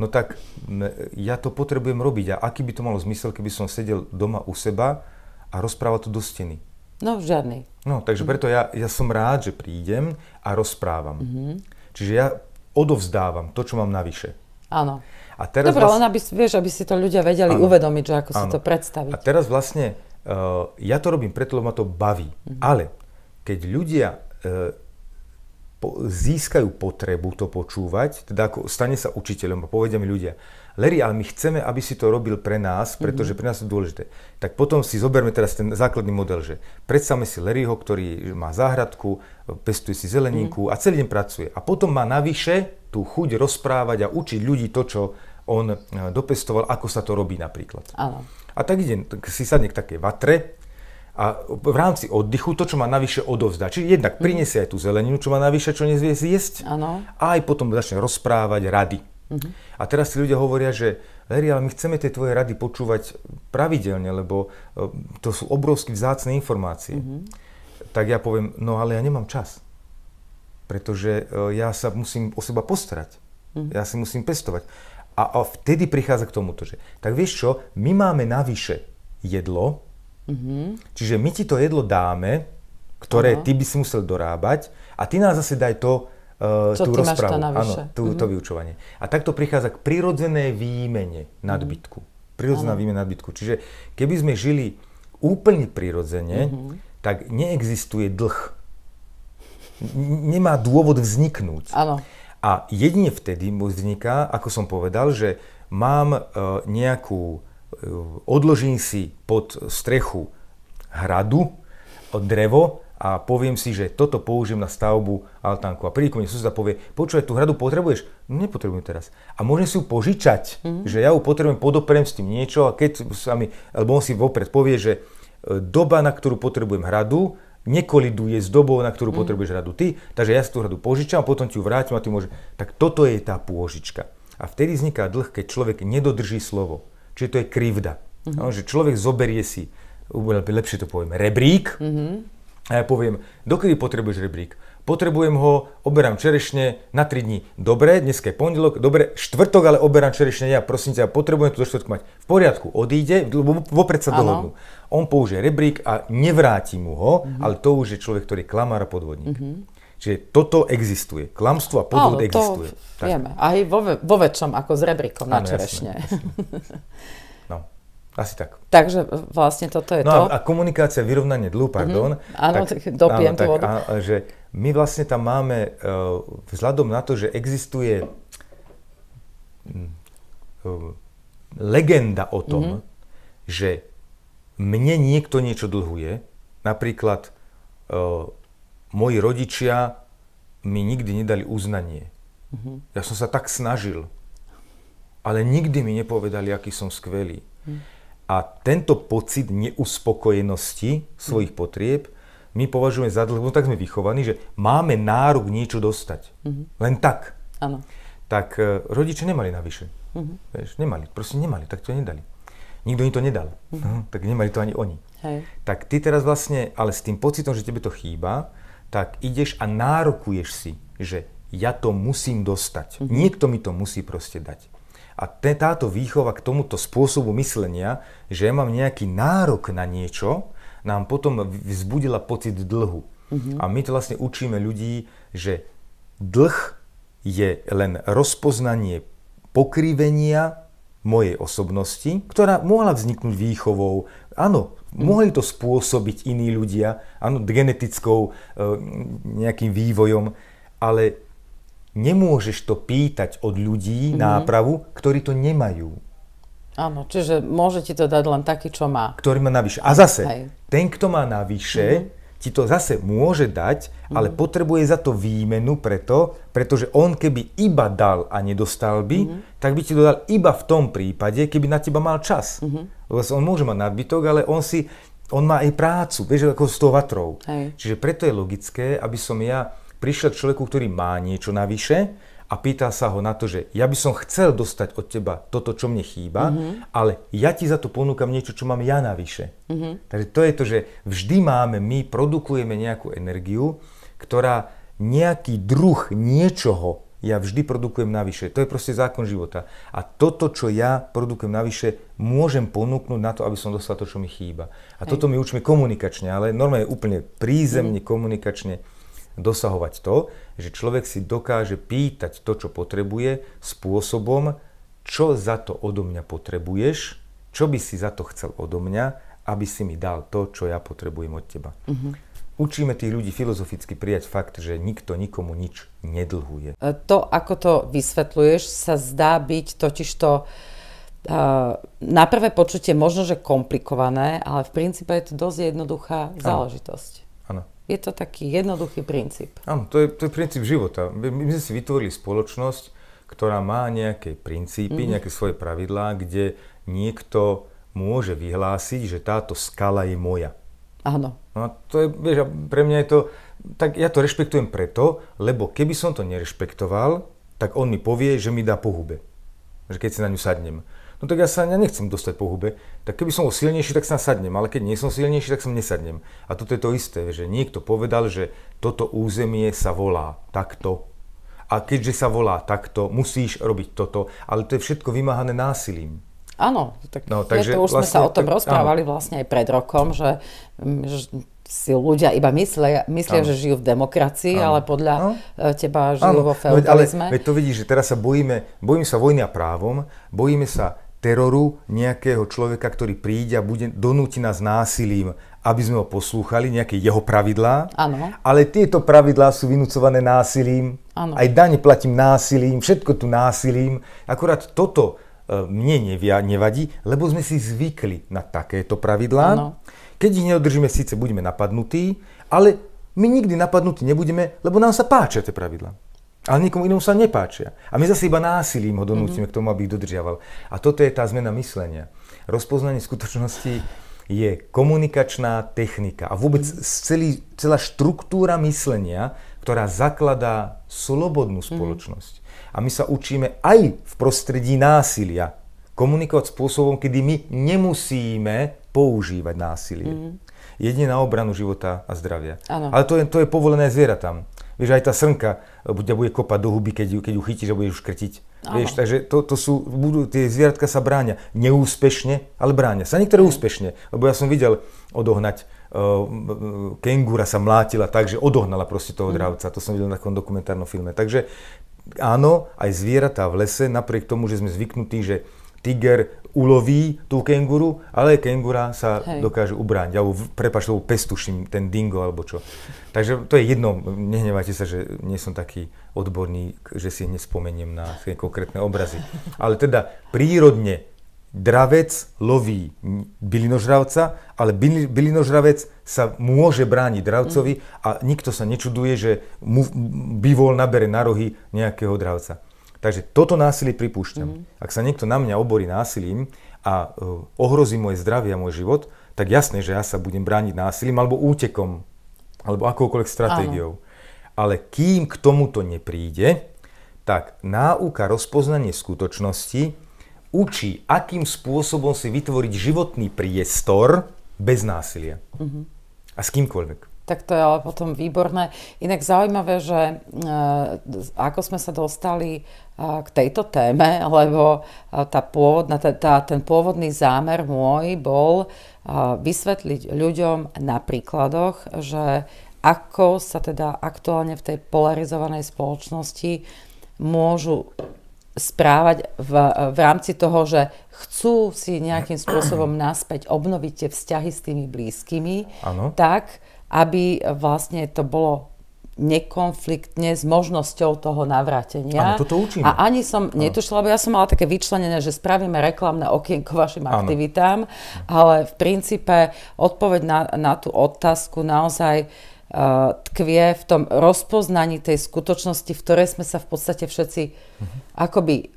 Speaker 2: no tak m, ja to potrebujem robiť a aký by to malo zmysel, keby som sedel doma u seba a rozprával to do steny.
Speaker 1: No, žiadny.
Speaker 2: No, takže mhm. preto ja, ja som rád, že prídem a rozprávam. Mm-hmm. Čiže ja odovzdávam to, čo mám navyše.
Speaker 1: Áno. A teraz Dobre, vlast... len aby, vieš, aby si to ľudia vedeli ano. uvedomiť, že ako ano. si to predstaviť. A
Speaker 2: teraz vlastne, uh, ja to robím preto, lebo ma to baví. Mhm. Ale keď ľudia uh, po, získajú potrebu to počúvať, teda ako stane sa učiteľom a povedia mi ľudia, Larry, ale my chceme, aby si to robil pre nás, mhm. pretože pre nás je dôležité. Tak potom si zoberme teraz ten základný model, že predstavme si Larryho, ktorý má záhradku, pestuje si zeleninku mhm. a celý deň pracuje. A potom má navyše tú chuť rozprávať a učiť ľudí to, čo on e, dopestoval, ako sa to robí napríklad. Áno. A tak ide, tak si sadne k takej vatre, a v rámci oddychu to, čo má navyše odovzdať. Čiže jednak mhm. prinesie aj tú zeleninu, čo má navyše, čo nezvie zjesť. Ano. A aj potom začne rozprávať rady. Uh-huh. A teraz si ľudia hovoria, že Larry, ale my chceme tie tvoje rady počúvať pravidelne, lebo e, to sú obrovsky vzácne informácie. Uh-huh. Tak ja poviem, no ale ja nemám čas, pretože e, ja sa musím o seba postarať, uh-huh. ja si musím pestovať. A, a vtedy prichádza k tomuto, že tak vieš čo, my máme navyše jedlo, uh-huh. čiže my ti to jedlo dáme, ktoré uh-huh. ty by si musel dorábať a ty nás zase daj to, uh, tú rozprávu, áno, tú, mm-hmm. to mhm. vyučovanie. A takto prichádza k prirodzené výmene mhm. nadbytku. Mm-hmm. Prirodzená ano. výmena nadbytku. Čiže keby sme žili úplne prirodzene, mm-hmm. tak neexistuje dlh. Nemá dôvod vzniknúť. Áno. A jedine vtedy mu vzniká, ako som povedal, že mám uh, nejakú, e, odložím si pod strechu hradu, drevo a poviem si, že toto použijem na stavbu altánku. A príde ku mne suseda povie, počúvaj, tú hradu potrebuješ? No nepotrebujem teraz. A môžem si ju požičať, mm-hmm. že ja ju potrebujem, podoprem s tým niečo a keď sa mi, alebo on si vopred povie, že e, doba, na ktorú potrebujem hradu, nekoliduje s dobou, na ktorú mm. potrebuješ hradu ty, takže ja si tú hradu požičam, a potom ti ju vrátim a ty môžeš... Tak toto je tá pôžička. A vtedy vzniká dlh, keď človek nedodrží slovo. Čiže to je krivda. Mm-hmm. No, že človek zoberie si, lepšie to poviem, rebrík, mm-hmm a ja poviem, dokedy potrebuješ rebrík? Potrebujem ho, oberám čerešne na 3 dní. Dobre, dneska je pondelok, dobre, štvrtok, ale oberám čerešne ja, prosím ťa, potrebujem to do štvrtku mať. V poriadku, odíde, lebo vopred sa dohodnú. On použije rebrík a nevráti mu ho, mm-hmm. ale to už je človek, ktorý je klamár a podvodník.
Speaker 1: Mm-hmm.
Speaker 2: Čiže toto existuje. Klamstvo a podvod Áno, existuje. To tak. vieme.
Speaker 1: Aj vo, vo väčšom ako s rebríkom na čerešne. Jasné, jasné. Asi tak. Takže vlastne toto je no to. A, a
Speaker 2: komunikácia, vyrovnanie dlhu, pardon. Mm-hmm. Áno, tak, dopiem áno, tú vodu. A, že my vlastne tam máme, uh, vzhľadom na to, že existuje uh, legenda o tom, mm-hmm. že mne niekto niečo dlhuje, napríklad uh, moji rodičia mi nikdy nedali uznanie. Mm-hmm. Ja som sa tak snažil, ale nikdy mi nepovedali, aký som skvelý. Mm-hmm. A tento pocit neuspokojenosti svojich mm. potrieb my považujeme za dlh, no tak sme vychovaní, že máme nárok niečo dostať. Mm-hmm. Len tak. Ano. Tak e, rodiče nemali navyše. Mm-hmm. Vieš, nemali, proste nemali, tak to nedali. Nikto im to nedal, mm-hmm. tak nemali to ani oni. Hej. Tak ty teraz vlastne, ale s tým pocitom, že tebe to chýba, tak ideš a nárokuješ si, že ja to musím dostať. Mm-hmm. Niekto mi to musí proste dať. A táto výchova k tomuto spôsobu myslenia, že ja mám nejaký nárok na niečo, nám potom vzbudila pocit dlhu.
Speaker 3: Uh-huh. A
Speaker 2: my to vlastne učíme ľudí, že dlh je len rozpoznanie pokrivenia mojej osobnosti, ktorá mohla vzniknúť výchovou. Áno, mhm. mohli to spôsobiť iní ľudia, áno, genetickou e, nejakým vývojom, ale nemôžeš to pýtať od ľudí mm-hmm. nápravu, ktorí to nemajú.
Speaker 1: Áno, čiže môže ti to dať len taký, čo má.
Speaker 2: Ktorý má navyše. A zase, Hej. ten, kto má navyše, mm-hmm. ti to zase môže dať, mm-hmm. ale mhm. potrebuje za to výmenu preto, pretože on keby iba dal a nedostal by, mm-hmm. tak by ti to dal iba v tom prípade, keby na teba mal čas. Mm-hmm. Lebo on môže mať nadbytok, ale on si, on má aj prácu, vieš, ako s tou vatrou. Hej. Čiže preto je logické, aby som ja prišiel k človeku, ktorý má niečo navyše a pýta sa ho na to, že ja by som chcel dostať od teba toto, čo mne chýba, mm-hmm. ale ja ti za to ponúkam niečo, čo mám ja navyše. Mm-hmm. Takže to je to, že vždy máme, my produkujeme nejakú energiu, ktorá nejaký druh niečoho ja vždy produkujem navyše. To je proste zákon života. A toto, čo ja produkujem navyše, môžem ponúknuť na to, aby som dostal to, čo mi chýba. A Hej. toto my učíme komunikačne, ale normálne úplne prízemne, mm. komunikačne dosahovať to, že človek si dokáže pýtať to, čo potrebuje, spôsobom, čo za to odo mňa potrebuješ, čo by si za to chcel odo mňa, aby si mi dal to, čo ja potrebujem od teba. Uh-huh. Učíme tých ľudí filozoficky prijať fakt, že nikto nikomu nič nedlhuje.
Speaker 1: E, to, ako to vysvetľuješ, sa zdá byť totižto e, na prvé počutie možno, že komplikované, ale v princípe je to dosť jednoduchá záležitosť. Áno. Je to taký jednoduchý princíp. Áno, to je, to je
Speaker 2: princíp života. My, my sme si vytvorili spoločnosť, ktorá má nejaké princípy, mm nejaké svoje pravidlá, kde niekto môže vyhlásiť, že táto skala je moja. Áno. No a to je, vieš, pre mňa je to, tak ja to rešpektujem preto, lebo keby som to nerešpektoval, tak on mi povie, že mi dá pohube. Že keď si na ňu sadnem no tak ja sa ja nechcem dostať po hube. Tak keby som bol silnejší, tak sa sadnem, ale keď nie som silnejší, tak som nesadnem. A toto je to isté, že niekto povedal, že toto územie sa volá takto. A keďže sa volá takto, musíš robiť toto, ale to je všetko vymáhané násilím. Áno, tak no, takže to už vlastne, sme sa vlastne o tom tak, rozprávali
Speaker 1: áno. vlastne aj pred rokom, že, mm, že si ľudia iba myslia, myslia že žijú v demokracii, áno. ale podľa áno. E, teba žijú áno. vo no, feudalizme. No, ale,
Speaker 2: ale to vidíš, že teraz sa bojíme, bojíme sa vojny a právom, bojíme sa teroru nejakého človeka, ktorý príde a bude, donúti nás násilím, aby sme ho poslúchali, nejaké jeho pravidlá. Áno. Ale tieto pravidlá sú vynúcované násilím. Áno. Aj dane platím násilím, všetko tu násilím. Akurát toto e, mne nevia, nevadí, lebo sme si zvykli na takéto pravidlá. Áno. Keď ich neodržíme, síce budeme napadnutí, ale my nikdy napadnutí nebudeme, lebo nám sa páčia tie pravidlá. Ale nikomu inom sa nepáčia. A my zase iba násilím ho donútime mm-hmm. k tomu, aby ich dodržiaval. A toto je tá zmena myslenia. Rozpoznanie skutočnosti je komunikačná technika a vôbec mm-hmm. celý, celá štruktúra myslenia, ktorá zakladá slobodnú mhm. spoločnosť. Mm-hmm. A my sa učíme aj v prostredí násilia komunikovať spôsobom, kedy my nemusíme používať násilie. Mm-hmm jedine na obranu života a zdravia. Ano. Ale to je, to je povolené zvieratám. Vieš, aj tá srnka e, ťa bude kopať do huby, keď ju, keď ju chytíš a budeš už krtiť. Vieš, takže to, to sú, budú, tie zvieratka sa bráňa. Neúspešne, ale bráňa sa. Niektoré úspešne, lebo ja som videl odohnať uh, kengúra sa mlátila tak, že odohnala proste toho mm. dravca. To som videl na takom dokumentárnom filme. Takže áno, aj zvieratá v lese, napriek tomu, že sme zvyknutí, že tiger uloví tú kenguru, ale kengura sa Hej. dokáže ubrániť. Alebo, prepáč, lebo pestuším ten dingo alebo čo. Takže to je jedno, nehnevajte sa, že nie som taký odborník, že si nespomeniem na tie konkrétne obrazy. Ale teda prírodne dravec loví bylinožravca, ale bylinožravec sa môže brániť dravcovi mm. a nikto sa nečuduje, že mu bivol nabere na rohy nejakého dravca. Takže toto násilie pripúšťam. Mm-hmm. Ak sa niekto na mňa oborí násilím a uh, ohrozí moje zdravie a môj život, tak jasné, že ja sa budem brániť násilím alebo útekom, alebo akoukoľvek stratégiou. Áno. Ale kým k tomuto nepríde, tak náuka rozpoznanie skutočnosti učí, akým spôsobom si vytvoriť životný priestor bez násilia. Mm-hmm. A s kýmkoľvek.
Speaker 1: Tak to je ale potom výborné. Inak zaujímavé, že e, ako sme sa dostali e, k tejto téme, lebo e, tá pôvodná, tá, tá, ten pôvodný zámer môj bol vysvetliť ľuďom na príkladoch, že ako sa teda aktuálne v tej polarizovanej spoločnosti môžu správať v, v rámci toho, že chcú si nejakým spôsobom naspäť obnoviť tie vzťahy s tými blízkymi, ano. tak aby vlastne to bolo nekonfliktne s možnosťou toho navrátenia. Áno, toto učíme. A ani som ano. netušila, lebo ja som mala také vyčlenené, že spravíme reklamné okienko vašim ano. aktivitám, ale v princípe odpoveď na, na tú otázku naozaj uh, tkvie v tom rozpoznaní tej skutočnosti, v ktorej sme sa v podstate všetci uh-huh. akoby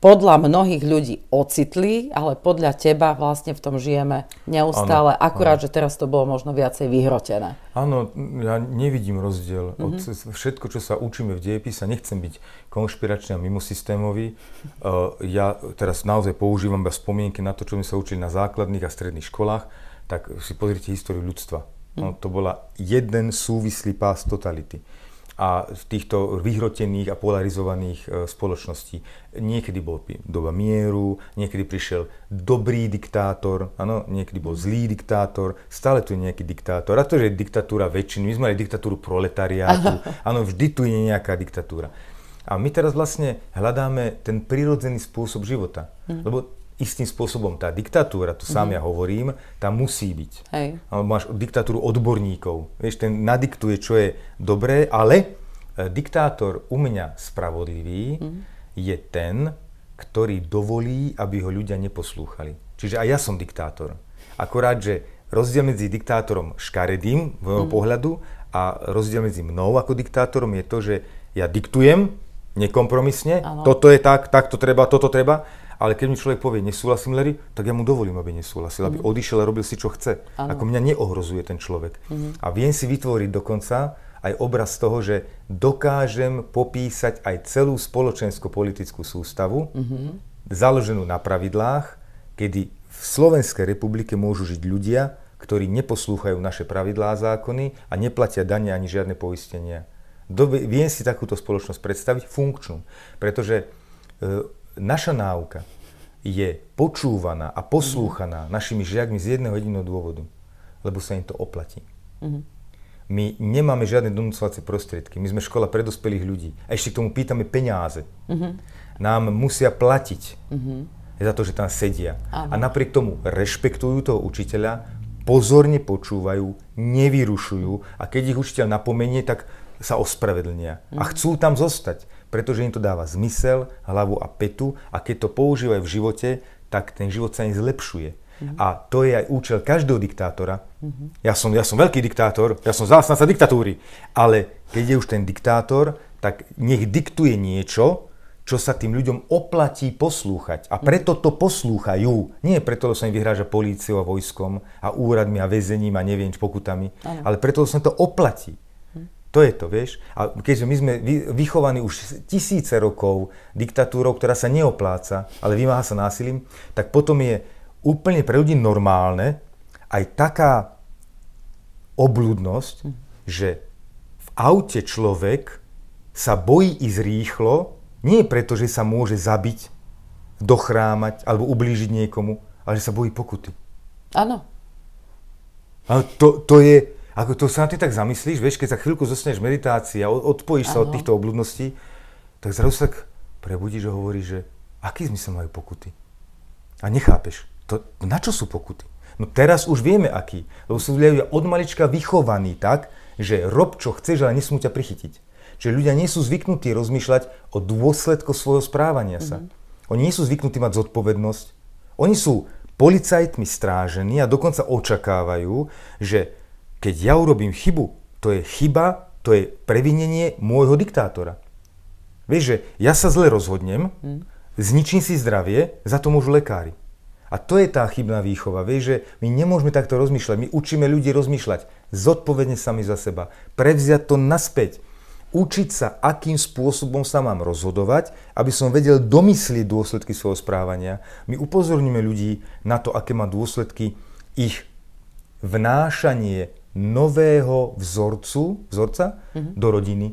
Speaker 1: podľa mnohých ľudí ocitli, ale podľa teba vlastne v tom žijeme neustále, ano, akurát, ano. že teraz to bolo možno viacej vyhrotené.
Speaker 2: Áno, ja nevidím rozdiel. Mm-hmm. Od mhm. všetko, čo sa učíme v sa nechcem byť konšpiračný a mimosystémový. Uh, ja teraz naozaj používam iba spomienky na to, čo sme sa učili na základných a stredných školách, tak si pozrite históriu ľudstva. Mm. No, to bola jeden súvislý pás totality a z týchto vyhrotených a polarizovaných e, spoločností. Niekedy bol doba mieru, niekedy prišiel dobrý diktátor, áno, niekedy bol zlý diktátor, stále tu je nejaký diktátor. A to, že je diktatúra väčšiny, my sme mali diktatúru proletariátu, áno, vždy tu je nejaká diktatúra. A my teraz vlastne hľadáme ten prirodzený spôsob života. Mm. Lebo istým spôsobom tá diktatúra, to sám mm ja hovorím, tam musí byť. Hej. Máš diktatúru odborníkov. Vieš, ten nadiktuje, čo je dobré, ale e, diktátor u mňa spravodlivý mm je ten, ktorý dovolí, aby ho ľudia neposlúchali. Čiže aj ja som diktátor. Akorát, že rozdiel medzi diktátorom škaredým, v môjho mm. pohľadu, a rozdiel medzi mnou ako diktátorom je to, že ja diktujem nekompromisne, ano. toto je tak, takto treba, toto treba, ale keď mi človek povie, nesúhlasím, Larry, tak ja mu dovolím, aby nesúhlasil, mm-hmm. aby mhm. odišiel a robil si, čo chce. Ano. Ako mňa neohrozuje ten človek. Mm-hmm. A viem si vytvoriť dokonca aj obraz toho, že dokážem popísať aj celú spoločensko-politickú sústavu, mm-hmm. založenú na pravidlách, kedy v Slovenskej republike môžu žiť ľudia, ktorí neposlúchajú naše pravidlá a zákony a neplatia dania ani žiadne poistenia. Do, viem si takúto spoločnosť predstaviť funkčnú, pretože e, naša náuka je počúvaná a poslúchaná mm-hmm. našimi žiakmi z jedného jediného dôvodu, lebo sa im to oplatí. Mm-hmm. My nemáme žiadne donúcovacie prostriedky. My sme škola pre dospelých ľudí. A ešte k tomu pýtame peniaze. Mm-hmm. Nám musia platiť mm-hmm. za to, že tam sedia. Aha. A napriek tomu rešpektujú toho učiteľa, pozorne počúvajú, nevyrušujú a keď ich učiteľ napomenie, tak sa ospravedlnia. Mm-hmm. A mhm. chcú tam zostať pretože im to dáva zmysel, hlavu a petu a keď to používajú v živote, tak ten život sa im zlepšuje. Mm-hmm. A to je aj účel každého diktátora. Mm-hmm. Ja, som, ja som veľký diktátor, ja som zástanca diktatúry, ale keď je už ten diktátor, tak nech diktuje niečo, čo sa tým ľuďom oplatí poslúchať. A mhm. preto to poslúchajú. Nie preto, lebo sa im vyhráža políciou a vojskom a úradmi a väzením a neviem, pokutami, ano. ale preto, lebo sa im to oplatí. To je to, vieš. A keďže my sme vychovaní už tisíce rokov diktatúrou, ktorá sa neopláca, ale vymáha sa násilím, tak potom je úplne pre ľudí normálne aj taká obľudnosť, hm. že v aute človek sa bojí ísť rýchlo, nie preto, že sa môže zabiť, dochrámať alebo ublížiť niekomu, ale že sa bojí pokuty. Áno. to, to je ako to sa na tým tak zamyslíš, vieš, keď sa chvíľku zostaneš v meditácii a odpojíš ano. sa od týchto obludností, tak zrazu sa tak prebudíš a hovoríš, že aký zmysel majú pokuty? A nechápeš, to, no na čo sú pokuty? No teraz už vieme aký, lebo sú ľudia od malička vychovaní tak, že rob čo chceš, ale nesmú ťa prichytiť. Čiže ľudia nie sú zvyknutí rozmýšľať o dôsledku svojho správania sa. Mm-hmm. Oni nie sú zvyknutí mať zodpovednosť. Oni sú policajtmi strážení a dokonca očakávajú, že keď ja urobím chybu, to je chyba, to je previnenie môjho diktátora. Vieš, že ja sa zle rozhodnem, hm. zničím si zdravie, za to môžu lekári. A to je tá chybná výchova. Vieš, že my nemôžeme takto rozmýšľať. My učíme ľudí rozmýšľať zodpovedne sami za seba. Prevziať to naspäť. Učiť sa, akým spôsobom sa mám rozhodovať, aby som vedel domyslieť dôsledky svojho správania. My upozorníme ľudí na to, aké má dôsledky ich vnášanie nového vzorcu, vzorca mm-hmm. do rodiny.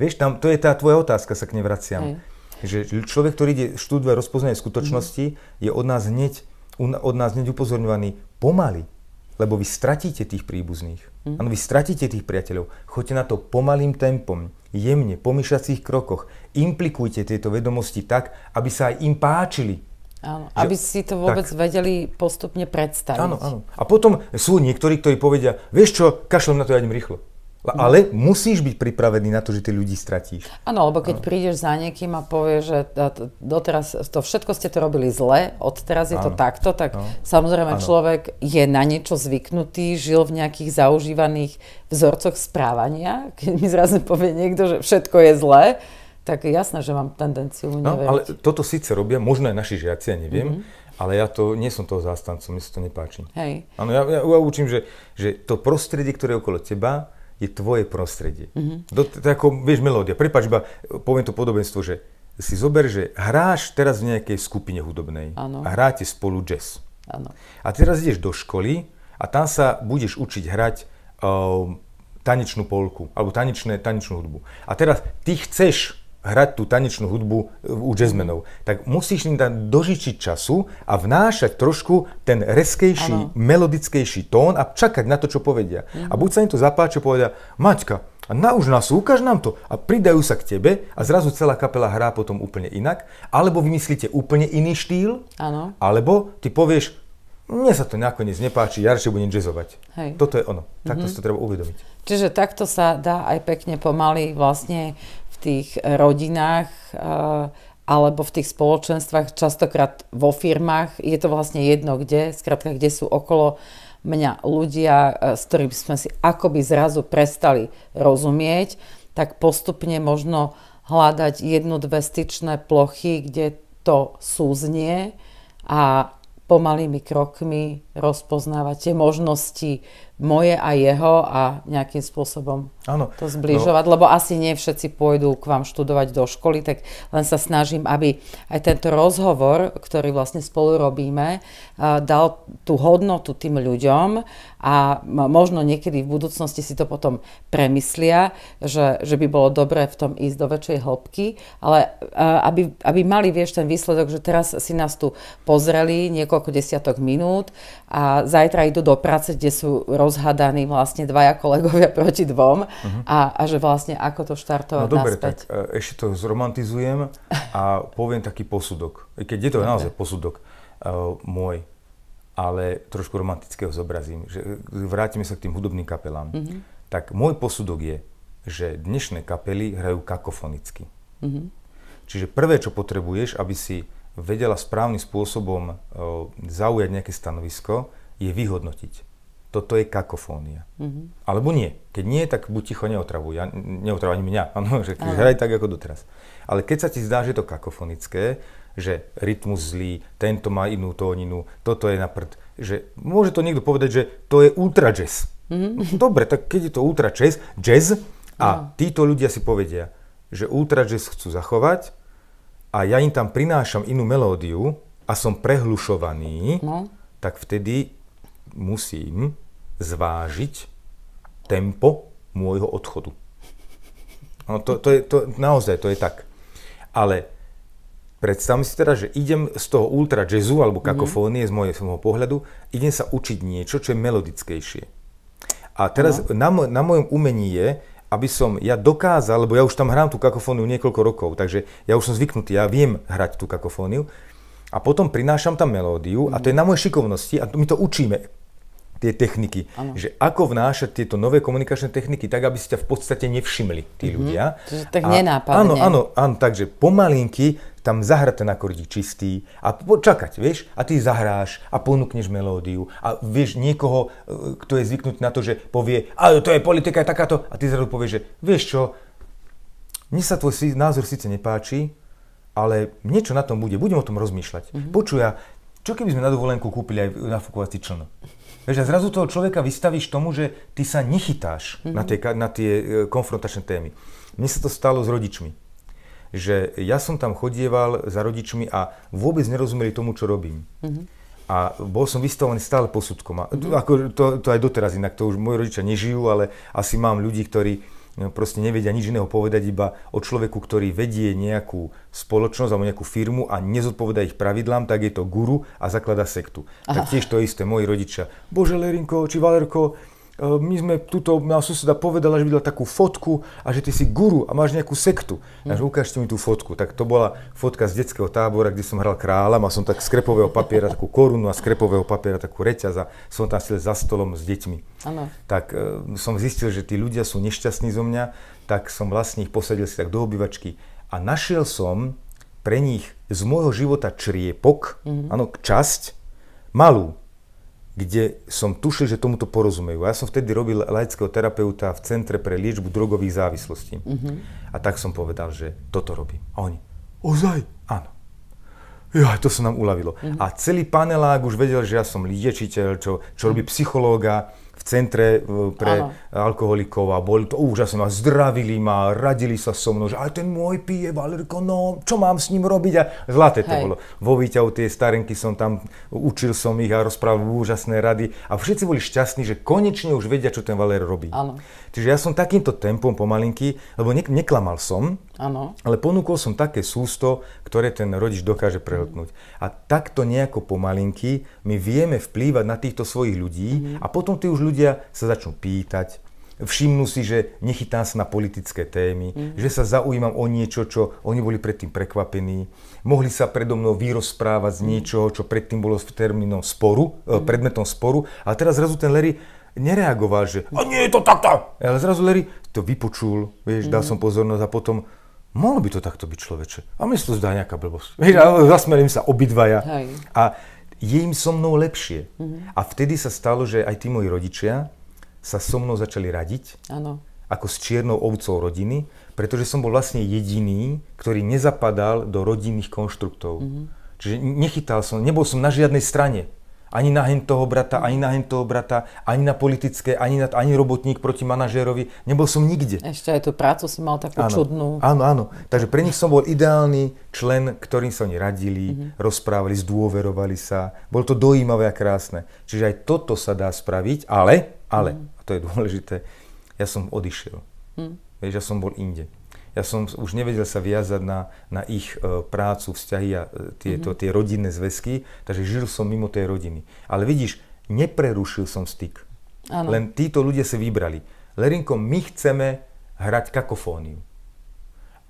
Speaker 2: Vieš, tam, to je tá tvoja otázka, sa k nej vraciam. Hej. Že človek, ktorý ide študuje rozpoznanie skutočnosti, mm-hmm. je od nás hneď, od nás hneď upozorňovaný pomaly, lebo vy stratíte tých príbuzných. Mm. Áno, vy stratíte tých priateľov. Choďte na to pomalým tempom, jemne, po myšacích krokoch. Implikujte tieto vedomosti tak, aby sa aj im páčili.
Speaker 1: Áno, že, aby si to vôbec tak, vedeli postupne predstaviť. Áno, áno.
Speaker 2: A potom sú niektorí, ktorí povedia, vieš čo, kašlem na to, ja idem rýchlo. Ale no. musíš byť pripravený na to, že ty ľudí stratíš.
Speaker 1: Áno, lebo keď ano. prídeš za niekým a povieš, že doteraz to všetko ste to robili zle, odteraz je ano. to takto, tak ano. samozrejme ano. človek je na niečo zvyknutý, žil v nejakých zaužívaných vzorcoch správania. Keď mi zrazu povie niekto, že všetko je zlé, tak jasné, že mám tendenciu neveriť. No, ale
Speaker 2: toto síce robia, možno aj naši žiaci, ja neviem, mm-hmm. ale ja to, nie som toho zástancom, mi sa to nepáči. Hej. Áno, ja, ja, ja učím, že, že to prostredie, ktoré je okolo teba, je tvoje prostredie. Mm-hmm. Do, to ako, vieš, melódia. Prepač, iba poviem to podobenstvo, že si zober, že hráš teraz v nejakej skupine hudobnej ano. a hráte spolu jazz. Ano. A teraz ideš do školy a tam sa budeš učiť hrať uh, tanečnú polku alebo tanečné, tanečnú hudbu. A teraz ty chceš hrať tú tanečnú hudbu e, u jazzmenov, tak musíš im tam dožičiť času a vnášať trošku ten reskejší, ano. melodickejší tón a čakať na to, čo povedia. Mm-hmm. A mhm. buď sa im to zapáči, povedia, Maťka, a na už nás, ukáž nám to. A pridajú sa k tebe a zrazu celá kapela hrá potom úplne inak. Alebo vymyslíte úplne iný štýl. Áno. Alebo ty povieš, mne sa to nakoniec nepáči, ja radšej budem jazzovať. Hej. Toto je ono. Takto mm-hmm. si to treba uvedomiť.
Speaker 1: Čiže takto sa dá aj pekne pomaly vlastne tých rodinách eh, alebo v tých spoločenstvách, častokrát vo firmách, je to vlastne jedno kde, skrátka kde sú okolo mňa ľudia, eh, s ktorými sme si akoby zrazu prestali rozumieť, tak postupne možno hľadať jednu, dve styčné plochy, kde to súznie a pomalými krokmi rozpoznávať možnosti moje a jeho a nejakým spôsobom ano, to zbližovať, no. lebo asi nie všetci pôjdu k vám študovať do školy, tak len sa snažím, aby aj tento rozhovor, ktorý vlastne spolu robíme, eh, dal tú hodnotu tým ľuďom a možno niekedy v budúcnosti si to potom premyslia, že, že by bolo dobré v tom ísť do väčšej hĺbky, ale eh, aby, aby mali, vieš, ten výsledok, že teraz si nás tu pozreli niekoľko desiatok minút a zajtra idú do práce, kde sú roz rozhadaní vlastne dvaja kolegovia proti dvom uh-huh. a, a že vlastne ako to štartovať no, dobre, naspäť.
Speaker 2: tak e, ešte to zromantizujem a poviem taký posudok. Keď je to dobre. naozaj posudok uh, môj, ale trošku romantického zobrazím. Že e, vrátime sa k tým hudobným kapelám. Uh-huh. Tak môj posudok je, že dnešné kapely hrajú kakofonicky. Uh-huh. Čiže prvé, čo potrebuješ, aby si vedela správnym spôsobom zaujať nejaké stanovisko, je vyhodnotiť toto je kakofónia. Mm-hmm. Alebo nie. Keď nie, tak buď ticho neotravuj. Ja, neotravuj ani mňa. Ano, že keď hraj tak ako doteraz. Ale keď sa ti zdá, že je to kakofonické, že rytmus zlý, tento má inú tóninu, toto je na prd, že môže to niekto povedať, že to je ultra jazz. Mm-hmm. Dobre, tak keď je to ultra jazz, jazz a ano. títo ľudia si povedia, že ultra jazz chcú zachovať a ja im tam prinášam inú melódiu a som prehlušovaný, no. tak vtedy musím zvážiť tempo môjho odchodu. No to, to, je, to, naozaj, to je tak. Ale predstavme si teda, že idem z toho ultra jazzu alebo mhm. kakofónie mm. z mojej, môjho pohľadu, idem sa učiť niečo, čo je melodickejšie. A teraz no. na, na mojom umení je, aby som ja dokázal, lebo ja už tam hrám tú kakofóniu niekoľko rokov, takže ja už som zvyknutý, ja viem hrať tú kakofóniu. A potom prinášam tam melódiu a to je mhm. na moje šikovnosti a my to učíme tie techniky. Ano. Že ako vnášať tieto nové komunikačné techniky tak, aby ste v podstate nevšimli tí mm-hmm. ľudia.
Speaker 3: To tak a, nenápadne. Áno, áno,
Speaker 2: áno, takže pomalinky tam zahrať ten akordík čistý a počakať, vieš, a ty zahráš a ponúkneš melódiu a vieš niekoho, e, kto je zvyknutý na to, že povie, ale to je politika, je takáto a ty zrazu povieš, že vieš čo, mne sa tvoj názor síce nepáči, ale niečo na tom bude, budem o tom rozmýšľať. Mm-hmm. Počuja, čo keby sme na dovolenku kúpili aj nafúkovací čln? Vieš, a zrazu toho človeka vystavíš tomu, že ty sa nechytáš mm-hmm. na, tie, na tie konfrontačné témy. Mne sa to stalo s rodičmi. Že ja som tam chodieval za rodičmi a vôbec nerozumeli tomu, čo robím. Mm-hmm. A bol som vystavovaný stále posudkom. A, mm-hmm. ako to, to aj doteraz, inak to už moji rodičia nežijú, ale asi mám ľudí, ktorí, Hm, proste nevedia nič iného povedať iba o človeku, ktorý vedie nejakú spoločnosť alebo nejakú firmu a nezodpoveda ich pravidlám, tak je to guru a zaklada sektu. Aha. Tak tiež to isté, moji rodičia. Bože, Lerinko či Valerko, E, my sme tuto, mňa suseda povedala, že videla takú fotku a že ty si guru a máš nejakú sektu. Ja mhm. že ukážte mi tú fotku. Tak to bola fotka z detského tábora, kde som hral kráľa, mal som tak z papiera takú korunu a skrepového papiera takú reťaz a som tam sedel za stolom s deťmi. Ano. Tak e, som zistil, že tí ľudia sú nešťastní zo mňa, tak som vlastne ich posadil si tak do obývačky a našiel som pre nich z môjho života čriepok, mm-hmm. časť, malú, kde som tušil, že tomuto porozumejú. Ja som vtedy robil laického terapeuta v Centre pre liečbu drogových závislostí. Uh-huh. A tak som povedal, že toto robím. A oni, ozaj? Áno. Ja, to sa nám uľavilo. Uh-huh. A celý panelák už vedel, že ja som liečiteľ, čo, čo mhm. robí uh-huh. psychológa v centre pre ano. alkoholikov a boli to úžasné, no A zdravili ma, radili sa so mnou, že aj ten môj pije Valerko, no čo mám s ním robiť a zlaté to Hej. bolo. Vo Výťahu tie starenky som tam, učil som ich a rozprával úžasné rady a všetci boli šťastní, že konečne už vedia, čo ten Valer robí. Ano. Čiže ja som takýmto tempom pomalinky, lebo ne, neklamal som, ano. ale ponúkol som také sústo, ktoré ten rodič dokáže prehltnúť. A takto nejako pomalinky my vieme vplývať na týchto svojich ľudí mm. a potom tí už ľudia sa začnú pýtať, všimnú si, že nechytám sa na politické témy, mm. že sa zaujímam o niečo, čo oni boli predtým prekvapení, mohli sa predo mnou vyrozprávať z mhm. niečoho, čo predtým bolo v termínom sporu, mm. predmetom sporu, a teraz zrazu ten Larry nereagoval, že a nie je to takto. E, ale zrazu Larry to vypočul, vieš, mm. dal mhm. som pozornosť a potom mohlo by to takto byť človeče. A mne sa to zdá nejaká blbosť. Vieš, a zasmerím sa obidvaja. A je im so mnou lepšie. Mm-hmm. A vtedy sa stalo, že aj tí moji rodičia sa so mnou začali radiť. Áno. Ako s čiernou ovcou rodiny, pretože som bol vlastne jediný, ktorý nezapadal do rodinných konštruktov. Mm-hmm. Čiže nechytal som, nebol som na žiadnej strane. Ani na hen toho brata, ani na hen toho brata, ani na politické, ani, na, ani robotník proti manažérovi. Nebol som nikde.
Speaker 1: Ešte aj tú prácu si mal takú áno, čudnú. Áno, áno.
Speaker 2: Takže pre nich som bol ideálny člen, ktorým sa oni radili, mm-hmm. rozprávali, zdôverovali sa. Bolo to dojímavé a krásne. Čiže aj toto sa dá spraviť, ale, ale, mm-hmm. a to je dôležité, ja som odišiel. Mm-hmm. Vieš, ja som bol inde ja som už nevedel sa viazať na, na ich e, prácu, vzťahy a e, tieto, mm-hmm. tie rodinné zväzky, takže žil som mimo tej rodiny. Ale vidíš, neprerušil som styk. Ano. Len títo ľudia si vybrali. Lerinko, my chceme hrať kakofóniu.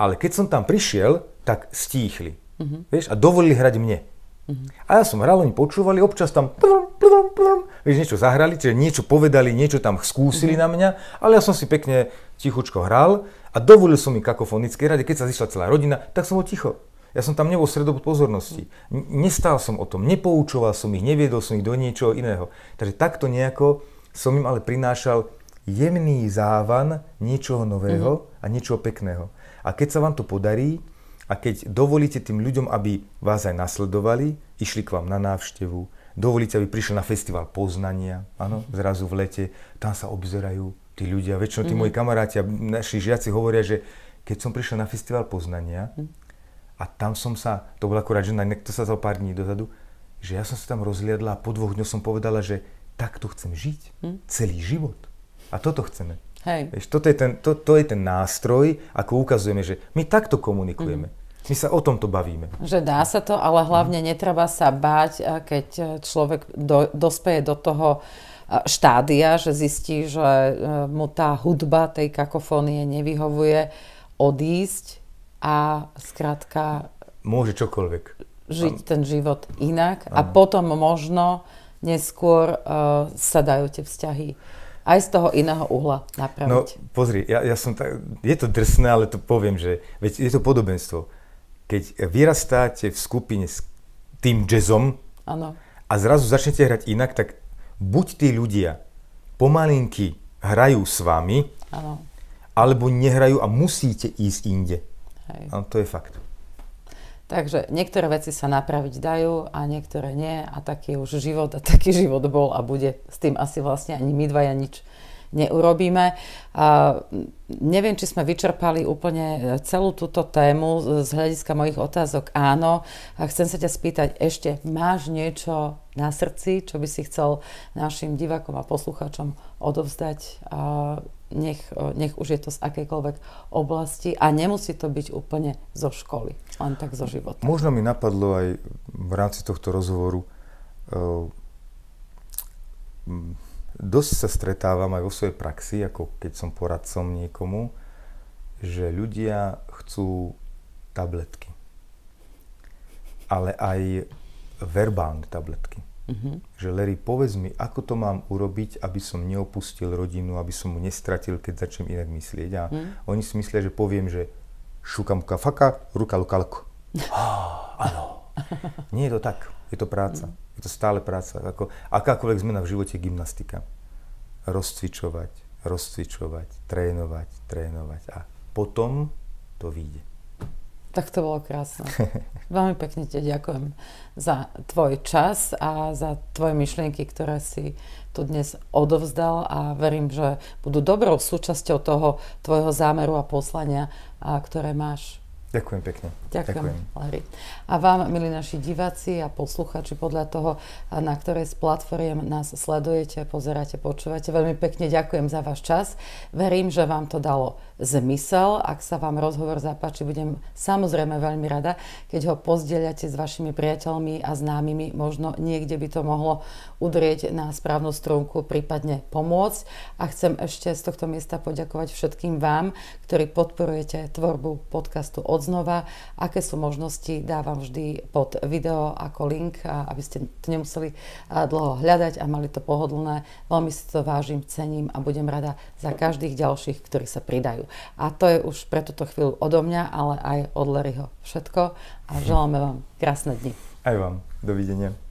Speaker 2: Ale keď som tam prišiel, tak stíchli. Mm-hmm. Vieš, a dovolili hrať mne.
Speaker 3: Mm-hmm.
Speaker 2: A ja som hral, oni počúvali, občas tam plum, plum, plum, vieš, niečo zahrali, čiže niečo povedali, niečo tam skúsili mm-hmm. na mňa, ale ja som si pekne tichučko hral a dovolil som mi kakofonické rade, keď sa zišla celá rodina, tak som bol ticho. Ja som tam nebol stredobod pozornosti. Nestál som o tom, nepoučoval som ich, neviedol som ich do niečoho iného. Takže takto nejako som im ale prinášal jemný závan niečoho nového mm-hmm. a niečoho pekného. A keď sa vám to podarí a keď dovolíte tým ľuďom, aby vás aj nasledovali, išli k vám na návštevu, dovolíte, aby prišli na festival poznania, áno, zrazu v lete, tam sa obzerajú, tí ľudia, väčšinou tí mm-hmm. moji kamaráti a naši žiaci hovoria, že keď som prišiel na festival poznania mm. a tam som sa, to bola, akurát žena, niekto sa pár dní dozadu, že ja som sa tam rozliadla a po dvoch dňoch som povedala, že takto chcem žiť. Mm. Celý život. A toto chceme. Hej. Vieš, toto je ten, to, to je ten nástroj, ako ukazujeme, že my takto komunikujeme. Mm. My sa o tomto bavíme.
Speaker 1: Že dá sa to, ale hlavne netreba sa báť, keď človek do, dospeje do toho štádia, že zistí, že e, mu tá hudba tej kakofónie nevyhovuje, odísť a zkrátka
Speaker 2: Môže čokoľvek. Žiť ano.
Speaker 1: ten život inak ano. a potom možno neskôr uh, sa dajú tie vzťahy aj z toho iného uhla no, napraviť.
Speaker 2: No pozri, ja, ja som tak, je to drsné, ale to poviem, že veď je to podobenstvo. Keď vyrastáte v skupine s tým jazzom ano. a zrazu začnete hrať inak, tak buď tí ľudia pomalinky hrajú s vami, ano. alebo nehrajú a musíte ísť inde. Hej. Ano, to je fakt.
Speaker 1: Takže niektoré veci sa napraviť dajú a niektoré nie a taký už život a taký život bol a bude. S tým asi vlastne ani my dvaja nič neurobíme. A neviem, či sme vyčerpali úplne e, celú túto tému z hľadiska mojich otázok. Áno, a chcem sa ťa spýtať ešte, máš niečo na srdci, čo by si chcel našim divakom a poslucháčom odovzdať? A nech, e, nech už je to z akejkoľvek oblasti a nemusí to byť úplne zo školy, len tak zo života.
Speaker 2: Možno mi napadlo aj v rámci tohto rozhovoru uh, dosť sa stretávam aj vo svojej praxi, ako keď som poradcom niekomu, že ľudia chcú tabletky. Ale aj verbálne tabletky. Mm-hmm. Že Larry, povedz mi, ako to mám urobiť, aby som neopustil rodinu, aby som mu nestratil, keď začnem inak myslieť. A mm. oni si myslia, že poviem, že šukam kafaka, ruka lukalko. Áno. Nie je to tak. Je to práca. Mm. Je to stále práca. Ako, akákoľvek zmena v živote je gymnastika. Rozcvičovať, rozcvičovať, trénovať, trénovať a potom to vyjde.
Speaker 1: Tak to bolo krásne. Veľmi pekne ti ďakujem za tvoj čas a za tvoje myšlienky, ktoré si tu dnes odovzdal a verím, že budú dobrou súčasťou toho tvojho zámeru a poslania, ktoré máš.
Speaker 2: Ďakujem pekne. Ďakujem, Ďakujem.
Speaker 1: Larry. A vám, milí naši diváci a posluchači, podľa toho, na ktorej z platform nás sledujete, pozeráte, počúvate, veľmi pekne ďakujem za váš čas. Verím, že vám to dalo zmysel. Ak sa vám rozhovor zapáči, budem samozrejme veľmi rada, keď ho pozdieľate s vašimi priateľmi a známymi. Možno niekde by to mohlo udrieť na správnu strunku, prípadne pomôcť. A chcem ešte z tohto miesta poďakovať všetkým vám, ktorí podporujete tvorbu podcastu od znova, aké sú možnosti, dávam vždy pod video ako link, aby ste to nemuseli dlho hľadať a mali to pohodlné. Veľmi si to vážim, cením a budem rada za každých ďalších, ktorí sa pridajú. A to je už pre túto chvíľu odo mňa, ale aj od Larryho všetko a želáme vám krásne dni.
Speaker 2: Aj vám. Dovidenia.